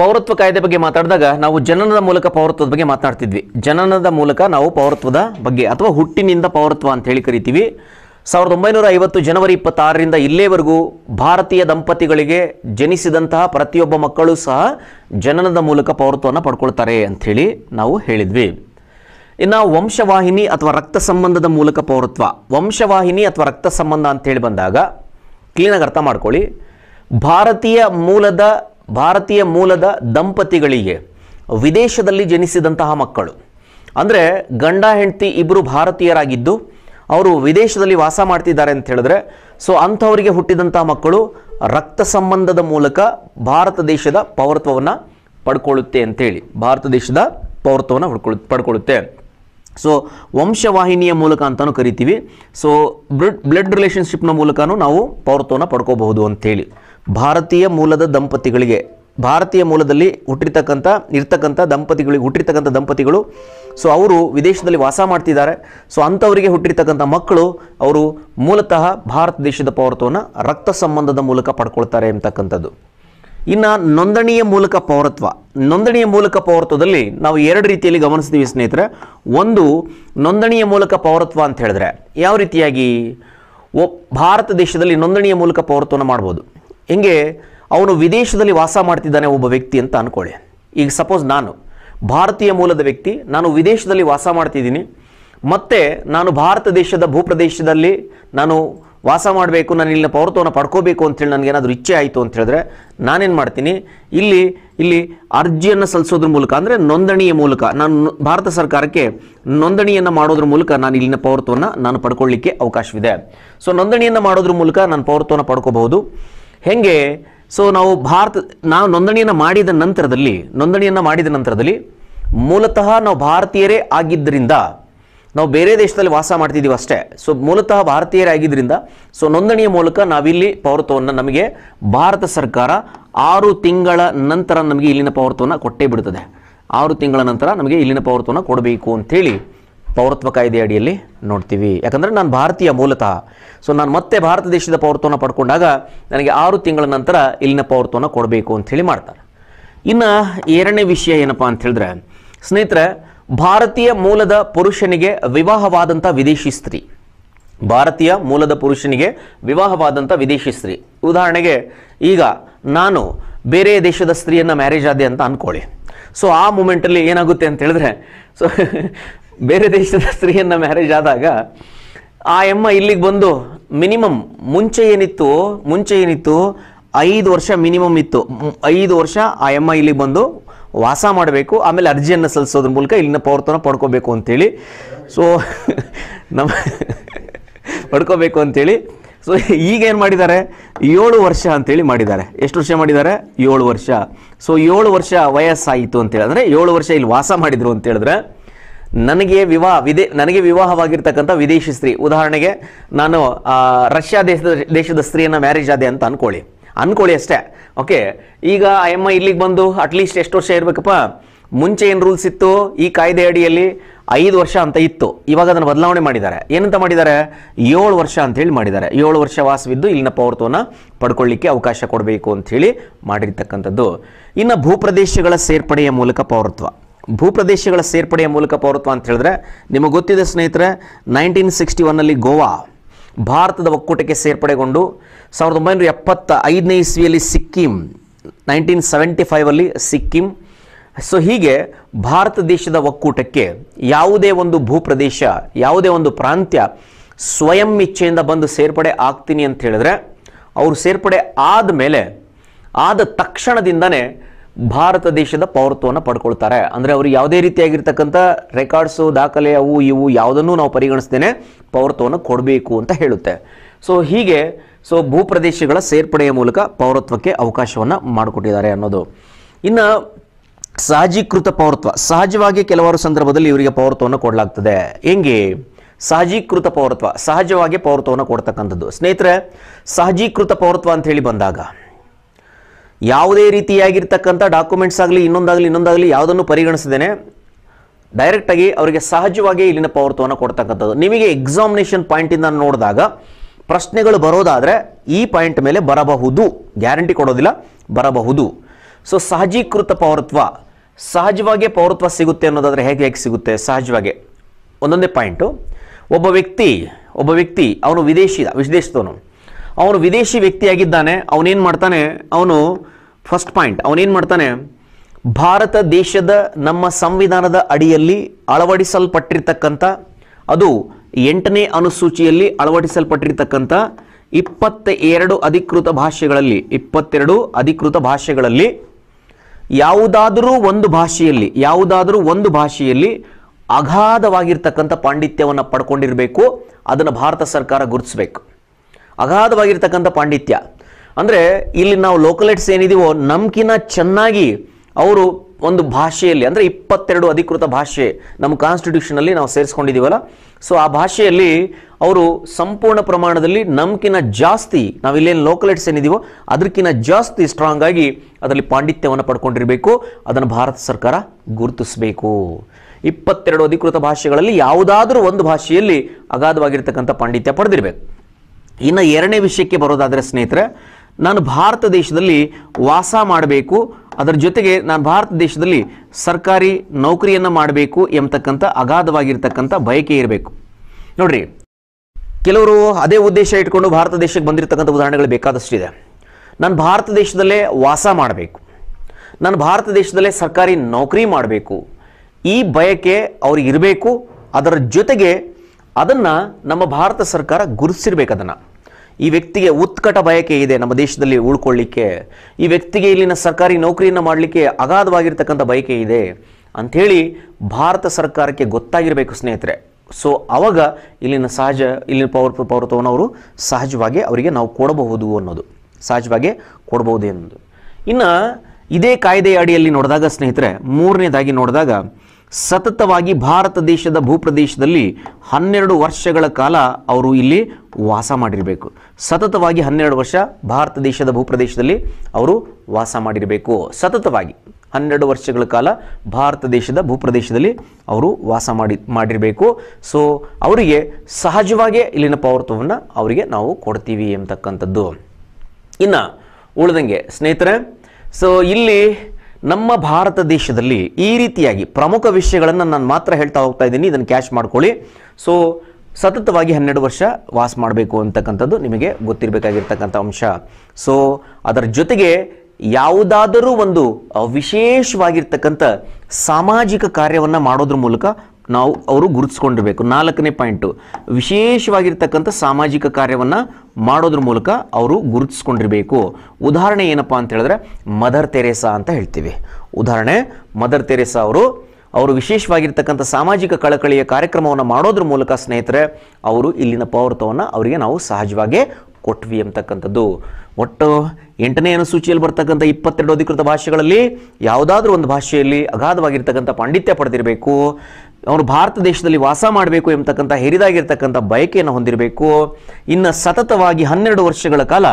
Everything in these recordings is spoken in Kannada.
ಪೌರತ್ವ ಕಾಯ್ದೆ ಬಗ್ಗೆ ಮಾತಾಡಿದಾಗ ನಾವು ಜನನದ ಮೂಲಕ ಪೌರತ್ವದ ಬಗ್ಗೆ ಮಾತನಾಡ್ತಿದ್ವಿ ಜನನದ ಮೂಲಕ ನಾವು ಪೌರತ್ವದ ಬಗ್ಗೆ ಅಥವಾ ಹುಟ್ಟಿನಿಂದ ಪೌರತ್ವ ಅಂತ ಹೇಳಿ ಕರಿತೀವಿ ಸಾವಿರದ ಒಂಬೈನೂರ ಐವತ್ತು ಜನವರಿ ಇಪ್ಪತ್ತಾರರಿಂದ ಇಲ್ಲೇವರೆಗೂ ಭಾರತೀಯ ದಂಪತಿಗಳಿಗೆ ಜನಿಸಿದಂತಹ ಪ್ರತಿಯೊಬ್ಬ ಮಕ್ಕಳು ಸಹ ಜನನದ ಮೂಲಕ ಪೌರತ್ವವನ್ನು ಪಡ್ಕೊಳ್ತಾರೆ ಅಂಥೇಳಿ ನಾವು ಹೇಳಿದ್ವಿ ಇನ್ನು ವಂಶವಾಹಿನಿ ಅಥವಾ ರಕ್ತ ಸಂಬಂಧದ ಮೂಲಕ ಪೌರತ್ವ ವಂಶವಾಹಿನಿ ಅಥವಾ ರಕ್ತ ಸಂಬಂಧ ಅಂತೇಳಿ ಬಂದಾಗ ಕ್ಲೀನಾಗಿ ಅರ್ಥ ಮಾಡ್ಕೊಳ್ಳಿ ಭಾರತೀಯ ಮೂಲದ ಭಾರತೀಯ ಮೂಲದ ದಂಪತಿಗಳಿಗೆ ವಿದೇಶದಲ್ಲಿ ಜನಿಸಿದಂತಹ ಮಕ್ಕಳು ಅಂದರೆ ಗಂಡ ಹೆಂಡತಿ ಇಬ್ಬರು ಭಾರತೀಯರಾಗಿದ್ದು ಅವರು ವಿದೇಶದಲ್ಲಿ ವಾಸ ಮಾಡ್ತಿದ್ದಾರೆ ಅಂತ ಹೇಳಿದ್ರೆ ಸೊ ಅಂಥವರಿಗೆ ಹುಟ್ಟಿದಂತಹ ಮಕ್ಕಳು ರಕ್ತ ಸಂಬಂಧದ ಮೂಲಕ ಭಾರತ ದೇಶದ ಪೌರತ್ವವನ್ನು ಪಡ್ಕೊಳ್ಳುತ್ತೆ ಅಂತೇಳಿ ಭಾರತ ದೇಶದ ಪೌರತ್ವವನ್ನು ಪಡ್ಕೊಳ್ಳು ಪಡ್ಕೊಳ್ಳುತ್ತೆ ಸೊ ವಂಶವಾಹಿನಿಯ ಮೂಲಕ ಅಂತಲೂ ಕರಿತೀವಿ ಸೊ ಬ್ಲಡ್ ಬ್ಲಡ್ ರಿಲೇಷನ್ಶಿಪ್ನ ಮೂಲಕನೂ ನಾವು ಪೌರತ್ವವನ್ನು ಪಡ್ಕೋಬಹುದು ಅಂಥೇಳಿ ಭಾರತೀಯ ಮೂಲದ ದಂಪತಿಗಳಿಗೆ ಭಾರತೀಯ ಮೂಲದಲ್ಲಿ ಹುಟ್ಟಿರ್ತಕ್ಕಂಥ ಇರ್ತಕ್ಕಂಥ ದಂಪತಿಗಳಿಗೆ ಹುಟ್ಟಿರ್ತಕ್ಕಂಥ ದಂಪತಿಗಳು ಸೊ ಅವರು ವಿದೇಶದಲ್ಲಿ ವಾಸ ಮಾಡ್ತಿದ್ದಾರೆ ಸೊ ಅಂಥವರಿಗೆ ಹುಟ್ಟಿರ್ತಕ್ಕಂಥ ಮಕ್ಕಳು ಅವರು ಮೂಲತಃ ಭಾರತ ದೇಶದ ಪೌರತ್ವವನ್ನು ರಕ್ತ ಸಂಬಂಧದ ಮೂಲಕ ಪಡ್ಕೊಳ್ತಾರೆ ಅಂತಕ್ಕಂಥದ್ದು ಇನ್ನು ನೋಂದಣಿಯ ಮೂಲಕ ಪೌರತ್ವ ನೋಂದಣಿಯ ಮೂಲಕ ಪೌರತ್ವದಲ್ಲಿ ನಾವು ಎರಡು ರೀತಿಯಲ್ಲಿ ಗಮನಿಸ್ತೀವಿ ಸ್ನೇಹಿತರೆ ಒಂದು ನೋಂದಣಿಯ ಮೂಲಕ ಪೌರತ್ವ ಅಂತ ಹೇಳಿದ್ರೆ ಯಾವ ರೀತಿಯಾಗಿ ಒ ಭಾರತ ದೇಶದಲ್ಲಿ ನೋಂದಣಿಯ ಮೂಲಕ ಪೌರತ್ವವನ್ನು ಮಾಡ್ಬೋದು ಹಿಂಗೆ ಅವನು ವಿದೇಶದಲ್ಲಿ ವಾಸ ಮಾಡ್ತಿದ್ದಾನೆ ಒಬ್ಬ ವ್ಯಕ್ತಿ ಅಂತ ಅನ್ಕೊಳ್ಳಿ ಈಗ ಸಪೋಸ್ ನಾನು ಭಾರತೀಯ ಮೂಲದ ವ್ಯಕ್ತಿ ನಾನು ವಿದೇಶದಲ್ಲಿ ವಾಸ ಮಾಡ್ತಿದ್ದೀನಿ ಮತ್ತೆ ನಾನು ಭಾರತ ದೇಶದ ಭೂಪ್ರದೇಶದಲ್ಲಿ ನಾನು ವಾಸ ಮಾಡಬೇಕು ನಾನು ಇಲ್ಲಿನ ಪೌರತ್ವವನ್ನು ಪಡ್ಕೋಬೇಕು ಅಂತೇಳಿ ನನಗೇನಾದರೂ ಇಚ್ಛೆ ಆಯಿತು ಅಂತ ಹೇಳಿದ್ರೆ ನಾನೇನು ಮಾಡ್ತೀನಿ ಇಲ್ಲಿ ಇಲ್ಲಿ ಅರ್ಜಿಯನ್ನು ಸಲ್ಲಿಸೋದ್ರ ಮೂಲಕ ಅಂದರೆ ನೋಂದಣಿಯ ಮೂಲಕ ನಾನು ಭಾರತ ಸರ್ಕಾರಕ್ಕೆ ನೋಂದಣಿಯನ್ನು ಮಾಡೋದ್ರ ಮೂಲಕ ನಾನು ಇಲ್ಲಿನ ಪೌರತ್ವವನ್ನು ನಾನು ಪಡ್ಕೊಳ್ಳಿಕ್ಕೆ ಅವಕಾಶವಿದೆ ಸೊ ನೋಂದಣಿಯನ್ನು ಮಾಡೋದ್ರ ಮೂಲಕ ನಾನು ಪೌರತ್ವವನ್ನು ಪಡ್ಕೋಬಹುದು ಹೇಗೆ ಸೊ ನಾವು ಭಾರತ ನಾವು ನೋಂದಣಿಯನ್ನು ಮಾಡಿದ ನಂತರದಲ್ಲಿ ನೋಂದಣಿಯನ್ನು ಮಾಡಿದ ನಂತರದಲ್ಲಿ ಮೂಲತಃ ನಾವು ಭಾರತೀಯರೇ ಆಗಿದ್ದರಿಂದ ನಾವು ಬೇರೆ ದೇಶದಲ್ಲಿ ವಾಸ ಮಾಡ್ತಿದ್ದೀವಿ ಅಷ್ಟೇ ಸೊ ಮೂಲತಃ ಭಾರತೀಯರೇ ಆಗಿದ್ದರಿಂದ ಸೊ ನೋಂದಣಿಯ ಮೂಲಕ ನಾವಿಲ್ಲಿ ಪೌರತ್ವವನ್ನು ನಮಗೆ ಭಾರತ ಸರ್ಕಾರ ಆರು ತಿಂಗಳ ನಂತರ ನಮಗೆ ಇಲ್ಲಿನ ಪೌರತ್ವವನ್ನು ಕೊಟ್ಟೇ ಬಿಡುತ್ತದೆ ಆರು ತಿಂಗಳ ನಂತರ ನಮಗೆ ಇಲ್ಲಿನ ಪೌರತ್ವವನ್ನು ಕೊಡಬೇಕು ಅಂಥೇಳಿ ಪೌರತ್ವ ಕಾಯ್ದೆ ಅಡಿಯಲ್ಲಿ ನೋಡ್ತೀವಿ ಯಾಕಂದರೆ ನಾನು ಭಾರತೀಯ ಮೂಲತಃ ಸೊ ನಾನು ಮತ್ತೆ ಭಾರತ ದೇಶದ ಪೌರತ್ವನ ಪಡ್ಕೊಂಡಾಗ ನನಗೆ ಆರು ತಿಂಗಳ ನಂತರ ಇಲ್ಲಿನ ಪೌರತ್ವನ ಕೊಡಬೇಕು ಅಂಥೇಳಿ ಮಾಡ್ತಾರೆ ಇನ್ನು ಎರಡನೇ ವಿಷಯ ಏನಪ್ಪ ಅಂತ ಹೇಳಿದ್ರೆ ಸ್ನೇಹಿತರೆ ಭಾರತೀಯ ಮೂಲದ ಪುರುಷನಿಗೆ ವಿವಾಹವಾದಂಥ ವಿದೇಶಿ ಸ್ತ್ರೀ ಭಾರತೀಯ ಮೂಲದ ಪುರುಷನಿಗೆ ವಿವಾಹವಾದಂಥ ವಿದೇಶಿ ಸ್ತ್ರೀ ಉದಾಹರಣೆಗೆ ಈಗ ನಾನು ಬೇರೆ ದೇಶದ ಸ್ತ್ರೀಯನ್ನು ಮ್ಯಾರೇಜ್ ಆದೆ ಅಂತ ಅಂದ್ಕೊಳ್ಳಿ ಸೊ ಆ ಮೂಮೆಂಟಲ್ಲಿ ಏನಾಗುತ್ತೆ ಅಂತ ಹೇಳಿದ್ರೆ ಸೊ ಬೇರೆ ದೇಶದ ಸ್ತ್ರೀಯನ್ನು ಮ್ಯಾರೇಜ್ ಆದಾಗ ಆ ಎಮ್ಮ ಇಲ್ಲಿಗೆ ಬಂದು ಮಿನಿಮಮ್ ಮುಂಚೆ ಏನಿತ್ತು ಮುಂಚೆ ಏನಿತ್ತು ಐದು ವರ್ಷ ಮಿನಿಮಮ್ ಇತ್ತು ಐದು ವರ್ಷ ಆ ಎಮ್ಮ ಇಲ್ಲಿಗೆ ಬಂದು ವಾಸ ಮಾಡಬೇಕು ಆಮೇಲೆ ಅರ್ಜಿಯನ್ನು ಸಲ್ಲಿಸೋದ್ರ ಮೂಲಕ ಇಲ್ಲಿನ ಪೌರತ್ವನ ಪಡ್ಕೋಬೇಕು ಅಂತೇಳಿ ಸೊ ನಮ್ಮ ಪಡ್ಕೋಬೇಕು ಅಂತೇಳಿ ಸೊ ಈಗ ಏನು ಮಾಡಿದ್ದಾರೆ ಏಳು ವರ್ಷ ಅಂತೇಳಿ ಮಾಡಿದ್ದಾರೆ ಎಷ್ಟು ವರ್ಷ ಮಾಡಿದ್ದಾರೆ ಏಳು ವರ್ಷ ಸೊ ಏಳು ವರ್ಷ ವಯಸ್ಸಾಯಿತು ಅಂತ ಹೇಳಿದ್ರೆ ಏಳು ವರ್ಷ ಇಲ್ಲಿ ವಾಸ ಮಾಡಿದರು ಅಂತ ಹೇಳಿದ್ರೆ ನನಗೆ ವಿವಾಹ ವಿದೇ ನನಗೆ ವಿವಾಹವಾಗಿರ್ತಕ್ಕಂಥ ವಿದೇಶಿ ಸ್ತ್ರೀ ಉದಾಹರಣೆಗೆ ನಾನು ರಷ್ಯಾ ದೇಶದ ದೇಶದ ಸ್ತ್ರೀಯನ್ನು ಮ್ಯಾರೇಜ್ ಆದೆ ಅಂತ ಅಂದ್ಕೊಳ್ಳಿ ಅಂದ್ಕೊಳ್ಳಿ ಅಷ್ಟೇ ಓಕೆ ಈಗ ಅಮ್ಮ ಇಲ್ಲಿಗೆ ಬಂದು ಅಟ್ಲೀಸ್ಟ್ ಎಷ್ಟು ವರ್ಷ ಇರಬೇಕಪ್ಪ ಮುಂಚೆ ಏನು ರೂಲ್ಸ್ ಇತ್ತು ಈ ಕಾಯ್ದೆ ಅಡಿಯಲ್ಲಿ ಐದು ವರ್ಷ ಅಂತ ಇತ್ತು ಇವಾಗ ಅದನ್ನು ಬದಲಾವಣೆ ಮಾಡಿದ್ದಾರೆ ಏನಂತ ಮಾಡಿದ್ದಾರೆ ಏಳು ವರ್ಷ ಅಂತೇಳಿ ಮಾಡಿದ್ದಾರೆ ಏಳು ವರ್ಷ ವಾಸವಿದ್ದು ಇಲ್ಲಿನ ಪೌರತ್ವವನ್ನು ಪಡ್ಕೊಳ್ಳಿಕ್ಕೆ ಅವಕಾಶ ಕೊಡಬೇಕು ಅಂಥೇಳಿ ಮಾಡಿರ್ತಕ್ಕಂಥದ್ದು ಇನ್ನು ಭೂಪ್ರದೇಶಗಳ ಸೇರ್ಪಡೆಯ ಮೂಲಕ ಪೌರತ್ವ ಭೂಪ್ರದೇಶಗಳ ಸೇರ್ಪಡೆಯ ಮೂಲಕ ಪೌರತ್ವ ಅಂತ ಹೇಳಿದ್ರೆ ನಿಮಗೆ ಗೊತ್ತಿದೆ ಸ್ನೇಹಿತರೆ ನೈನ್ಟೀನ್ ಸಿಕ್ಸ್ಟಿ ಒನ್ನಲ್ಲಿ ಗೋವಾ ಭಾರತದ ಒಕ್ಕೂಟಕ್ಕೆ ಸೇರ್ಪಡೆಗೊಂಡು ಸಾವಿರದ ಒಂಬೈನೂರ ಎಪ್ಪತ್ತ ಐದನೇ ಇಸ್ವಿಯಲ್ಲಿ ಸಿಕ್ಕಿಂ ನೈನ್ಟೀನ್ ಸೆವೆಂಟಿ ಫೈವಲ್ಲಿ ಸಿಕ್ಕಿಂ ಸೊ ಹೀಗೆ ಭಾರತ ದೇಶದ ಒಕ್ಕೂಟಕ್ಕೆ ಯಾವುದೇ ಒಂದು ಭೂಪ್ರದೇಶ ಯಾವುದೇ ಒಂದು ಪ್ರಾಂತ್ಯ ಸ್ವಯಂ ಇಚ್ಛೆಯಿಂದ ಬಂದು ಸೇರ್ಪಡೆ ಆಗ್ತೀನಿ ಅಂತ ಹೇಳಿದ್ರೆ ಅವರು ಸೇರ್ಪಡೆ ಆದ ಮೇಲೆ ಆದ ತಕ್ಷಣದಿಂದನೇ ಭಾರತ ದೇಶದ ಪೌರತ್ವವನ್ನು ಪಡ್ಕೊಳ್ತಾರೆ ಅಂದರೆ ಅವರು ಯಾವುದೇ ರೀತಿಯಾಗಿರ್ತಕ್ಕಂಥ ರೆಕಾರ್ಡ್ಸು ದಾಖಲೆ ಅವು ಇವು ಯಾವುದನ್ನು ನಾವು ಪರಿಗಣಿಸ್ತೇನೆ ಪೌರತ್ವವನ್ನು ಕೊಡಬೇಕು ಅಂತ ಹೇಳುತ್ತೆ ಸೊ ಹೀಗೆ ಸೊ ಭೂಪ್ರದೇಶಗಳ ಸೇರ್ಪಡೆಯ ಮೂಲಕ ಪೌರತ್ವಕ್ಕೆ ಅವಕಾಶವನ್ನು ಮಾಡಿಕೊಟ್ಟಿದ್ದಾರೆ ಅನ್ನೋದು ಇನ್ನು ಸಹಜೀಕೃತ ಪೌರತ್ವ ಸಹಜವಾಗಿ ಕೆಲವಾರು ಸಂದರ್ಭದಲ್ಲಿ ಇವರಿಗೆ ಪೌರತ್ವವನ್ನು ಕೊಡಲಾಗ್ತದೆ ಹೆಂಗೆ ಸಹಜೀಕೃತ ಪೌರತ್ವ ಸಹಜವಾಗಿ ಪೌರತ್ವವನ್ನು ಕೊಡ್ತಕ್ಕಂಥದ್ದು ಸ್ನೇಹಿತರೆ ಸಹಜೀಕೃತ ಪೌರತ್ವ ಅಂತ ಹೇಳಿ ಬಂದಾಗ ಯಾವುದೇ ರೀತಿಯಾಗಿರ್ತಕ್ಕಂಥ ಡಾಕ್ಯುಮೆಂಟ್ಸ್ ಆಗಲಿ ಇನ್ನೊಂದಾಗಲಿ ಇನ್ನೊಂದಾಗಲಿ ಯಾವುದನ್ನು ಪರಿಗಣಿಸದೇನೆ ಡೈರೆಕ್ಟಾಗಿ ಅವರಿಗೆ ಸಹಜವಾಗಿ ಇಲ್ಲಿನ ಪೌರತ್ವವನ್ನು ಕೊಡ್ತಕ್ಕಂಥದ್ದು ನಿಮಗೆ ಎಕ್ಸಾಮಿನೇಷನ್ ಪಾಯಿಂಟಿಂದ ನೋಡಿದಾಗ ಪ್ರಶ್ನೆಗಳು ಬರೋದಾದರೆ ಈ ಪಾಯಿಂಟ್ ಮೇಲೆ ಬರಬಹುದು ಗ್ಯಾರಂಟಿ ಕೊಡೋದಿಲ್ಲ ಬರಬಹುದು ಸೊ ಸಹಜೀಕೃತ ಪೌರತ್ವ ಸಹಜವಾಗಿ ಪೌರತ್ವ ಸಿಗುತ್ತೆ ಅನ್ನೋದಾದರೆ ಹೇಗೆ ಹೇಗೆ ಸಿಗುತ್ತೆ ಸಹಜವಾಗಿ ಒಂದೊಂದೇ ಪಾಯಿಂಟು ಒಬ್ಬ ವ್ಯಕ್ತಿ ಒಬ್ಬ ವ್ಯಕ್ತಿ ಅವನು ವಿದೇಶಿ ವಿದೇಶದವನು ಅವನು ವಿದೇಶಿ ವ್ಯಕ್ತಿಯಾಗಿದ್ದಾನೆ ಅವನೇನು ಮಾಡ್ತಾನೆ ಅವನು ಫಸ್ಟ್ ಪಾಯಿಂಟ್ ಅವನೇನು ಮಾಡ್ತಾನೆ ಭಾರತ ದೇಶದ ನಮ್ಮ ಸಂವಿಧಾನದ ಅಡಿಯಲ್ಲಿ ಅಳವಡಿಸಲ್ಪಟ್ಟಿರ್ತಕ್ಕಂಥ ಅದು ಎಂಟನೇ ಅನುಸೂಚಿಯಲ್ಲಿ ಅಳವಡಿಸಲ್ಪಟ್ಟಿರ್ತಕ್ಕಂಥ ಇಪ್ಪತ್ತ ಎರಡು ಅಧಿಕೃತ ಭಾಷೆಗಳಲ್ಲಿ ಇಪ್ಪತ್ತೆರಡು ಅಧಿಕೃತ ಭಾಷೆಗಳಲ್ಲಿ ಯಾವುದಾದರೂ ಒಂದು ಭಾಷೆಯಲ್ಲಿ ಯಾವುದಾದರೂ ಒಂದು ಭಾಷೆಯಲ್ಲಿ ಅಗಾಧವಾಗಿರ್ತಕ್ಕಂಥ ಪಾಂಡಿತ್ಯವನ್ನು ಪಡ್ಕೊಂಡಿರಬೇಕು ಅದನ್ನು ಭಾರತ ಸರ್ಕಾರ ಗುರುತಿಸಬೇಕು ಅಗಾಧವಾಗಿರ್ತಕ್ಕಂಥ ಪಾಂಡಿತ್ಯ ಅಂದರೆ ಇಲ್ಲಿ ನಾವು ಲೋಕಲೈಟ್ಸ್ ಏನಿದೀವೋ ನಮ್ಕಿನ್ನ ಚೆನ್ನಾಗಿ ಅವರು ಒಂದು ಭಾಷೆಯಲ್ಲಿ ಅಂದರೆ ಇಪ್ಪತ್ತೆರಡು ಅಧಿಕೃತ ಭಾಷೆ ನಮ್ಮ ಕಾನ್ಸ್ಟಿಟ್ಯೂಷನಲ್ಲಿ ನಾವು ಸೇರಿಸ್ಕೊಂಡಿದ್ದೀವಲ್ಲ ಸೊ ಆ ಭಾಷೆಯಲ್ಲಿ ಅವರು ಸಂಪೂರ್ಣ ಪ್ರಮಾಣದಲ್ಲಿ ನಮ್ಕಿನ ಜಾಸ್ತಿ ನಾವಿಲ್ಲೇನು ಲೋಕಲೈಟ್ಸ್ ಏನಿದೀವೋ ಅದಕ್ಕಿಂತ ಜಾಸ್ತಿ ಸ್ಟ್ರಾಂಗ್ ಆಗಿ ಅದರಲ್ಲಿ ಪಾಂಡಿತ್ಯವನ್ನು ಪಡ್ಕೊಂಡಿರಬೇಕು ಅದನ್ನು ಭಾರತ ಸರ್ಕಾರ ಗುರುತಿಸಬೇಕು ಇಪ್ಪತ್ತೆರಡು ಅಧಿಕೃತ ಭಾಷೆಗಳಲ್ಲಿ ಯಾವುದಾದ್ರೂ ಒಂದು ಭಾಷೆಯಲ್ಲಿ ಅಗಾಧವಾಗಿರ್ತಕ್ಕಂಥ ಪಾಂಡಿತ್ಯ ಪಡೆದಿರಬೇಕು ಇನ್ನು ಎರಡನೇ ವಿಷಯಕ್ಕೆ ಬರೋದಾದರೆ ಸ್ನೇಹಿತರೆ ನಾನು ಭಾರತ ದೇಶದಲ್ಲಿ ವಾಸ ಮಾಡಬೇಕು ಅದರ ಜೊತೆಗೆ ನಾನು ಭಾರತ ದೇಶದಲ್ಲಿ ಸರ್ಕಾರಿ ನೌಕರಿಯನ್ನು ಮಾಡಬೇಕು ಎಂಬತಕ್ಕಂಥ ಅಗಾಧವಾಗಿರ್ತಕ್ಕಂಥ ಬಯಕೆ ಇರಬೇಕು ನೋಡ್ರಿ ಕೆಲವರು ಅದೇ ಉದ್ದೇಶ ಇಟ್ಕೊಂಡು ಭಾರತ ದೇಶಕ್ಕೆ ಬಂದಿರತಕ್ಕಂಥ ಉದಾಹರಣೆಗಳು ಬೇಕಾದಷ್ಟಿದೆ ನಾನು ಭಾರತ ದೇಶದಲ್ಲೇ ವಾಸ ಮಾಡಬೇಕು ನಾನು ಭಾರತ ದೇಶದಲ್ಲೇ ಸರ್ಕಾರಿ ನೌಕರಿ ಮಾಡಬೇಕು ಈ ಬಯಕೆ ಅವ್ರಿಗೆ ಇರಬೇಕು ಅದರ ಜೊತೆಗೆ ಅದನ್ನು ನಮ್ಮ ಭಾರತ ಸರ್ಕಾರ ಗುರುತಿಸಿರ್ಬೇಕು ಅದನ್ನು ಈ ವ್ಯಕ್ತಿಗೆ ಉತ್ಕಟ ಬಯಕೆ ಇದೆ ನಮ್ಮ ದೇಶದಲ್ಲಿ ಉಳ್ಕೊಳ್ಳಿಕ್ಕೆ ಈ ವ್ಯಕ್ತಿಗೆ ಇಲ್ಲಿನ ಸರ್ಕಾರಿ ನೌಕರಿಯನ್ನು ಮಾಡಲಿಕ್ಕೆ ಅಗಾಧವಾಗಿರ್ತಕ್ಕಂಥ ಬಯಕೆ ಇದೆ ಅಂಥೇಳಿ ಭಾರತ ಸರ್ಕಾರಕ್ಕೆ ಗೊತ್ತಾಗಿರಬೇಕು ಸ್ನೇಹಿತರೆ ಸೊ ಅವಾಗ ಇಲ್ಲಿನ ಸಹಜ ಇಲ್ಲಿನ ಪೌರ ಪೌರತ್ವವನ್ನು ಅವರು ಸಹಜವಾಗಿ ಅವರಿಗೆ ನಾವು ಕೊಡಬಹುದು ಅನ್ನೋದು ಸಹಜವಾಗಿ ಕೊಡಬಹುದು ಅನ್ನೋದು ಇನ್ನು ಇದೇ ಕಾಯ್ದೆಯ ಅಡಿಯಲ್ಲಿ ನೋಡಿದಾಗ ಸ್ನೇಹಿತರೆ ಮೂರನೇದಾಗಿ ನೋಡಿದಾಗ ಸತತವಾಗಿ ಭಾರತ ದೇಶದ ಭೂಪ್ರದೇಶದಲ್ಲಿ ಹನ್ನೆರಡು ವರ್ಷಗಳ ಕಾಲ ಅವರು ಇಲ್ಲಿ ವಾಸ ಮಾಡಿರಬೇಕು ಸತತವಾಗಿ ಹನ್ನೆರಡು ವರ್ಷ ಭಾರತ ದೇಶದ ಭೂಪ್ರದೇಶದಲ್ಲಿ ಅವರು ವಾಸ ಮಾಡಿರಬೇಕು ಸತತವಾಗಿ ಹನ್ನೆರಡು ವರ್ಷಗಳ ಕಾಲ ಭಾರತ ದೇಶದ ಭೂಪ್ರದೇಶದಲ್ಲಿ ಅವರು ವಾಸ ಮಾಡಿ ಮಾಡಿರಬೇಕು ಸೊ ಅವರಿಗೆ ಸಹಜವಾಗಿ ಇಲ್ಲಿನ ಪೌರತ್ವವನ್ನು ಅವರಿಗೆ ನಾವು ಕೊಡ್ತೀವಿ ಅಂತಕ್ಕಂಥದ್ದು ಇನ್ನು ಉಳಿದಂಗೆ ಸ್ನೇಹಿತರೆ ಸೊ ಇಲ್ಲಿ ನಮ್ಮ ಭಾರತ ದೇಶದಲ್ಲಿ ಈ ರೀತಿಯಾಗಿ ಪ್ರಮುಖ ವಿಷಯಗಳನ್ನು ನಾನು ಮಾತ್ರ ಹೇಳ್ತಾ ಹೋಗ್ತಾ ಇದ್ದೀನಿ ಇದನ್ನು ಕ್ಯಾಶ್ ಮಾಡ್ಕೊಳ್ಳಿ ಸೊ ಸತತವಾಗಿ ಹನ್ನೆರಡು ವರ್ಷ ವಾಸ ಮಾಡಬೇಕು ಅಂತಕ್ಕಂಥದ್ದು ನಿಮಗೆ ಗೊತ್ತಿರಬೇಕಾಗಿರ್ತಕ್ಕಂಥ ಅಂಶ ಸೊ ಅದರ ಜೊತೆಗೆ ಯಾವುದಾದರೂ ಒಂದು ವಿಶೇಷವಾಗಿರ್ತಕ್ಕಂಥ ಸಾಮಾಜಿಕ ಕಾರ್ಯವನ್ನು ಮಾಡೋದ್ರ ಮೂಲಕ ನಾವು ಅವರು ಗುರುತಿಸ್ಕೊಂಡಿರಬೇಕು ನಾಲ್ಕನೇ ಪಾಯಿಂಟು ವಿಶೇಷವಾಗಿರ್ತಕ್ಕಂಥ ಸಾಮಾಜಿಕ ಕಾರ್ಯವನ್ನು ಮಾಡೋದ್ರ ಮೂಲಕ ಅವರು ಗುರುತಿಸ್ಕೊಂಡಿರಬೇಕು ಉದಾಹರಣೆ ಏನಪ್ಪಾ ಅಂತ ಹೇಳಿದ್ರೆ ಮದರ್ ತೆರೇಸಾ ಅಂತ ಹೇಳ್ತೀವಿ ಉದಾಹರಣೆ ಮದರ್ ತೆರೇಸಾ ಅವರು ಅವರು ವಿಶೇಷವಾಗಿರ್ತಕ್ಕಂಥ ಸಾಮಾಜಿಕ ಕಳಕಳಿಯ ಕಾರ್ಯಕ್ರಮವನ್ನು ಮಾಡೋದ್ರ ಮೂಲಕ ಸ್ನೇಹಿತರೆ ಅವರು ಇಲ್ಲಿನ ಪೌರತ್ವವನ್ನು ಅವರಿಗೆ ನಾವು ಸಹಜವಾಗೇ ಕೊಟ್ವಿ ಅಂತಕ್ಕಂಥದ್ದು ಒಟ್ಟು ಎಂಟನೇ ಅನುಸೂಚಿಯಲ್ಲಿ ಬರ್ತಕ್ಕಂಥ ಇಪ್ಪತ್ತೆರಡು ಅಧಿಕೃತ ಭಾಷೆಗಳಲ್ಲಿ ಯಾವುದಾದ್ರೂ ಒಂದು ಭಾಷೆಯಲ್ಲಿ ಅಗಾಧವಾಗಿರ್ತಕ್ಕಂಥ ಪಾಂಡಿತ್ಯ ಪಡೆದಿರಬೇಕು ಅವರು ಭಾರತ ದೇಶದಲ್ಲಿ ವಾಸ ಮಾಡಬೇಕು ಎಂಬತಕ್ಕಂಥ ಹಿರಿದಾಗಿರ್ತಕ್ಕಂಥ ಬಯಕೆಯನ್ನು ಹೊಂದಿರಬೇಕು ಇನ್ನು ಸತತವಾಗಿ ಹನ್ನೆರಡು ವರ್ಷಗಳ ಕಾಲ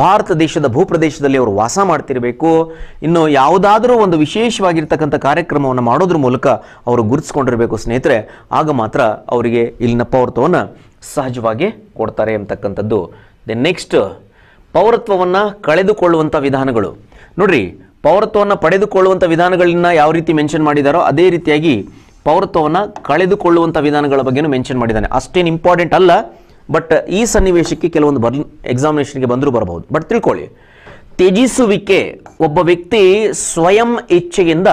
ಭಾರತ ದೇಶದ ಭೂಪ್ರದೇಶದಲ್ಲಿ ಅವರು ವಾಸ ಮಾಡ್ತಿರಬೇಕು ಇನ್ನು ಯಾವುದಾದರೂ ಒಂದು ವಿಶೇಷವಾಗಿರ್ತಕ್ಕಂಥ ಕಾರ್ಯಕ್ರಮವನ್ನು ಮಾಡೋದ್ರ ಮೂಲಕ ಅವರು ಗುರುತಿಸ್ಕೊಂಡಿರಬೇಕು ಸ್ನೇಹಿತರೆ ಆಗ ಮಾತ್ರ ಅವರಿಗೆ ಇಲ್ಲಿನ ಪೌರತ್ವವನ್ನು ಸಹಜವಾಗಿ ಕೊಡ್ತಾರೆ ಎಂಬತಕ್ಕಂಥದ್ದು ದೆನ್ ನೆಕ್ಸ್ಟ್ ಪೌರತ್ವವನ್ನು ಕಳೆದುಕೊಳ್ಳುವಂಥ ವಿಧಾನಗಳು ನೋಡ್ರಿ ಪೌರತ್ವವನ್ನು ಪಡೆದುಕೊಳ್ಳುವಂಥ ವಿಧಾನಗಳನ್ನ ಯಾವ ರೀತಿ ಮೆನ್ಷನ್ ಮಾಡಿದಾರೋ ಅದೇ ರೀತಿಯಾಗಿ ಪೌರತ್ವವನ್ನು ಕಳೆದುಕೊಳ್ಳುವಂಥ ವಿಧಾನಗಳ ಬಗ್ಗೆನೂ ಮೆನ್ಷನ್ ಮಾಡಿದ್ದಾನೆ ಅಷ್ಟೇನು ಇಂಪಾರ್ಟೆಂಟ್ ಅಲ್ಲ ಬಟ್ ಈ ಸನ್ನಿವೇಶಕ್ಕೆ ಕೆಲವೊಂದು ಬರ್ ಎಕ್ಸಾಮಿನೇಷನ್ಗೆ ಬಂದರೂ ಬರಬಹುದು ಬಟ್ ತಿಳ್ಕೊಳ್ಳಿ ತ್ಯಜಿಸುವಿಕೆ ಒಬ್ಬ ವ್ಯಕ್ತಿ ಸ್ವಯಂ ಇಚ್ಛೆಯಿಂದ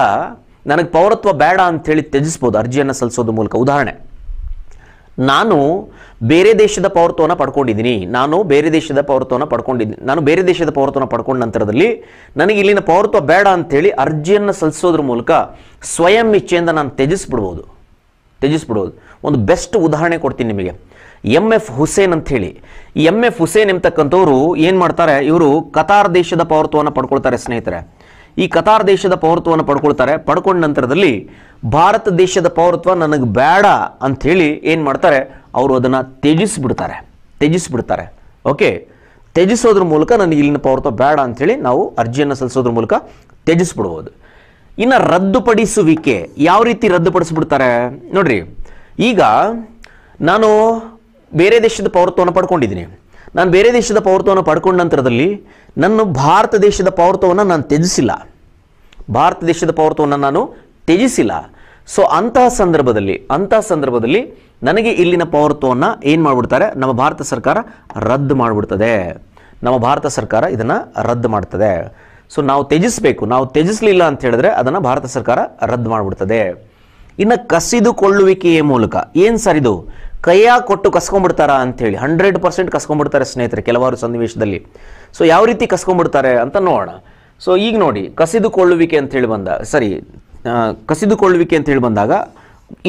ನನಗೆ ಪೌರತ್ವ ಬೇಡ ಅಂತೇಳಿ ತ್ಯಜಿಸ್ಬೋದು ಅರ್ಜಿಯನ್ನು ಸಲ್ಲಿಸೋದ್ರ ಮೂಲಕ ಉದಾಹರಣೆ ನಾನು ಬೇರೆ ದೇಶದ ಪೌರತ್ವವನ್ನು ಪಡ್ಕೊಂಡಿದ್ದೀನಿ ನಾನು ಬೇರೆ ದೇಶದ ಪೌರತ್ವವನ್ನು ಪಡ್ಕೊಂಡಿದ್ದೀನಿ ನಾನು ಬೇರೆ ದೇಶದ ಪೌರತ್ವನ ಪಡ್ಕೊಂಡ ನಂತರದಲ್ಲಿ ನನಗೆ ಇಲ್ಲಿನ ಪೌರತ್ವ ಬೇಡ ಅಂಥೇಳಿ ಅರ್ಜಿಯನ್ನು ಸಲ್ಲಿಸೋದ್ರ ಮೂಲಕ ಸ್ವಯಂ ಇಚ್ಛೆಯಿಂದ ನಾನು ತ್ಯಜಿಸ್ಬಿಡ್ಬೋದು ತ್ಯಜಿಸ್ಬಿಡ್ಬೋದು ಒಂದು ಬೆಸ್ಟ್ ಉದಾಹರಣೆ ಕೊಡ್ತೀನಿ ನಿಮಗೆ ಎಮ್ ಎಫ್ ಹುಸೇನ್ ಅಂಥೇಳಿ ಎಮ್ ಎಫ್ ಹುಸೇನ್ ಎಂಬತಕ್ಕಂಥವ್ರು ಏನು ಮಾಡ್ತಾರೆ ಇವರು ಕತಾರ್ ದೇಶದ ಪೌರತ್ವವನ್ನು ಪಡ್ಕೊಳ್ತಾರೆ ಸ್ನೇಹಿತರೆ ಈ ಕತಾರ್ ದೇಶದ ಪೌರತ್ವವನ್ನು ಪಡ್ಕೊಳ್ತಾರೆ ಪಡ್ಕೊಂಡ ನಂತರದಲ್ಲಿ ಭಾರತ ದೇಶದ ಪೌರತ್ವ ನನಗೆ ಬೇಡ ಅಂಥೇಳಿ ಏನು ಮಾಡ್ತಾರೆ ಅವರು ಅದನ್ನು ತ್ಯಜಿಸ್ಬಿಡ್ತಾರೆ ತ್ಯಜಿಸ್ಬಿಡ್ತಾರೆ ಓಕೆ ತ್ಯಜಿಸೋದ್ರ ಮೂಲಕ ನನಗೆ ಇಲ್ಲಿನ ಪೌರತ್ವ ಬೇಡ ಅಂಥೇಳಿ ನಾವು ಅರ್ಜಿಯನ್ನು ಸಲ್ಲಿಸೋದ್ರ ಮೂಲಕ ತ್ಯಜಿಸ್ಬಿಡ್ಬೋದು ಇನ್ನು ರದ್ದುಪಡಿಸುವಿಕೆ ಯಾವ ರೀತಿ ರದ್ದುಪಡಿಸ್ಬಿಡ್ತಾರೆ ನೋಡ್ರಿ ಈಗ ನಾನು ಬೇರೆ ದೇಶದ ಪೌರತ್ವವನ್ನು ಪಡ್ಕೊಂಡಿದ್ದೀನಿ ನಾನು ಬೇರೆ ದೇಶದ ಪೌರತ್ವವನ್ನು ಪಡ್ಕೊಂಡ ನಂತರದಲ್ಲಿ ನನ್ನ ಭಾರತ ದೇಶದ ಪೌರತ್ವವನ್ನು ನಾನು ತ್ಯಜಿಸಿಲ್ಲ ಭಾರತ ದೇಶದ ಪೌರತ್ವವನ್ನು ನಾನು ತ್ಯಜಿಸಿಲ್ಲ ಸೊ ಅಂತಹ ಸಂದರ್ಭದಲ್ಲಿ ಅಂತಹ ಸಂದರ್ಭದಲ್ಲಿ ನನಗೆ ಇಲ್ಲಿನ ಪೌರತ್ವವನ್ನು ಏನು ಮಾಡಿಬಿಡ್ತಾರೆ ನಮ್ಮ ಭಾರತ ಸರ್ಕಾರ ರದ್ದು ಮಾಡಿಬಿಡ್ತದೆ ನಮ್ಮ ಭಾರತ ಸರ್ಕಾರ ಇದನ್ನು ರದ್ದು ಮಾಡ್ತದೆ ಸೊ ನಾವು ತ್ಯಜಿಸಬೇಕು ನಾವು ತ್ಯಜಿಸಲಿಲ್ಲ ಅಂತ ಹೇಳಿದ್ರೆ ಅದನ್ನು ಭಾರತ ಸರ್ಕಾರ ರದ್ದು ಮಾಡಿಬಿಡ್ತದೆ ಇನ್ನು ಕಸಿದುಕೊಳ್ಳುವಿಕೆಯ ಮೂಲಕ ಏನು ಸರ್ ಇದು ಕೈಯ ಕೊಟ್ಟು ಅಂತ ಅಂಥೇಳಿ ಹಂಡ್ರೆಡ್ ಪರ್ಸೆಂಟ್ ಕಸ್ಕೊಂಡ್ಬಿಡ್ತಾರೆ ಸ್ನೇಹಿತರೆ ಕೆಲವಾರು ಸನ್ನಿವೇಶದಲ್ಲಿ ಸೊ ಯಾವ ರೀತಿ ಕಸ್ಕೊಂಡ್ಬಿಡ್ತಾರೆ ಅಂತ ನೋಡೋಣ ಸೊ ಈಗ ನೋಡಿ ಕಸಿದುಕೊಳ್ಳುವಿಕೆ ಅಂತೇಳಿ ಬಂದ ಸರಿ ಕಸಿದುಕೊಳ್ಳುವಿಕೆ ಅಂತೇಳಿ ಬಂದಾಗ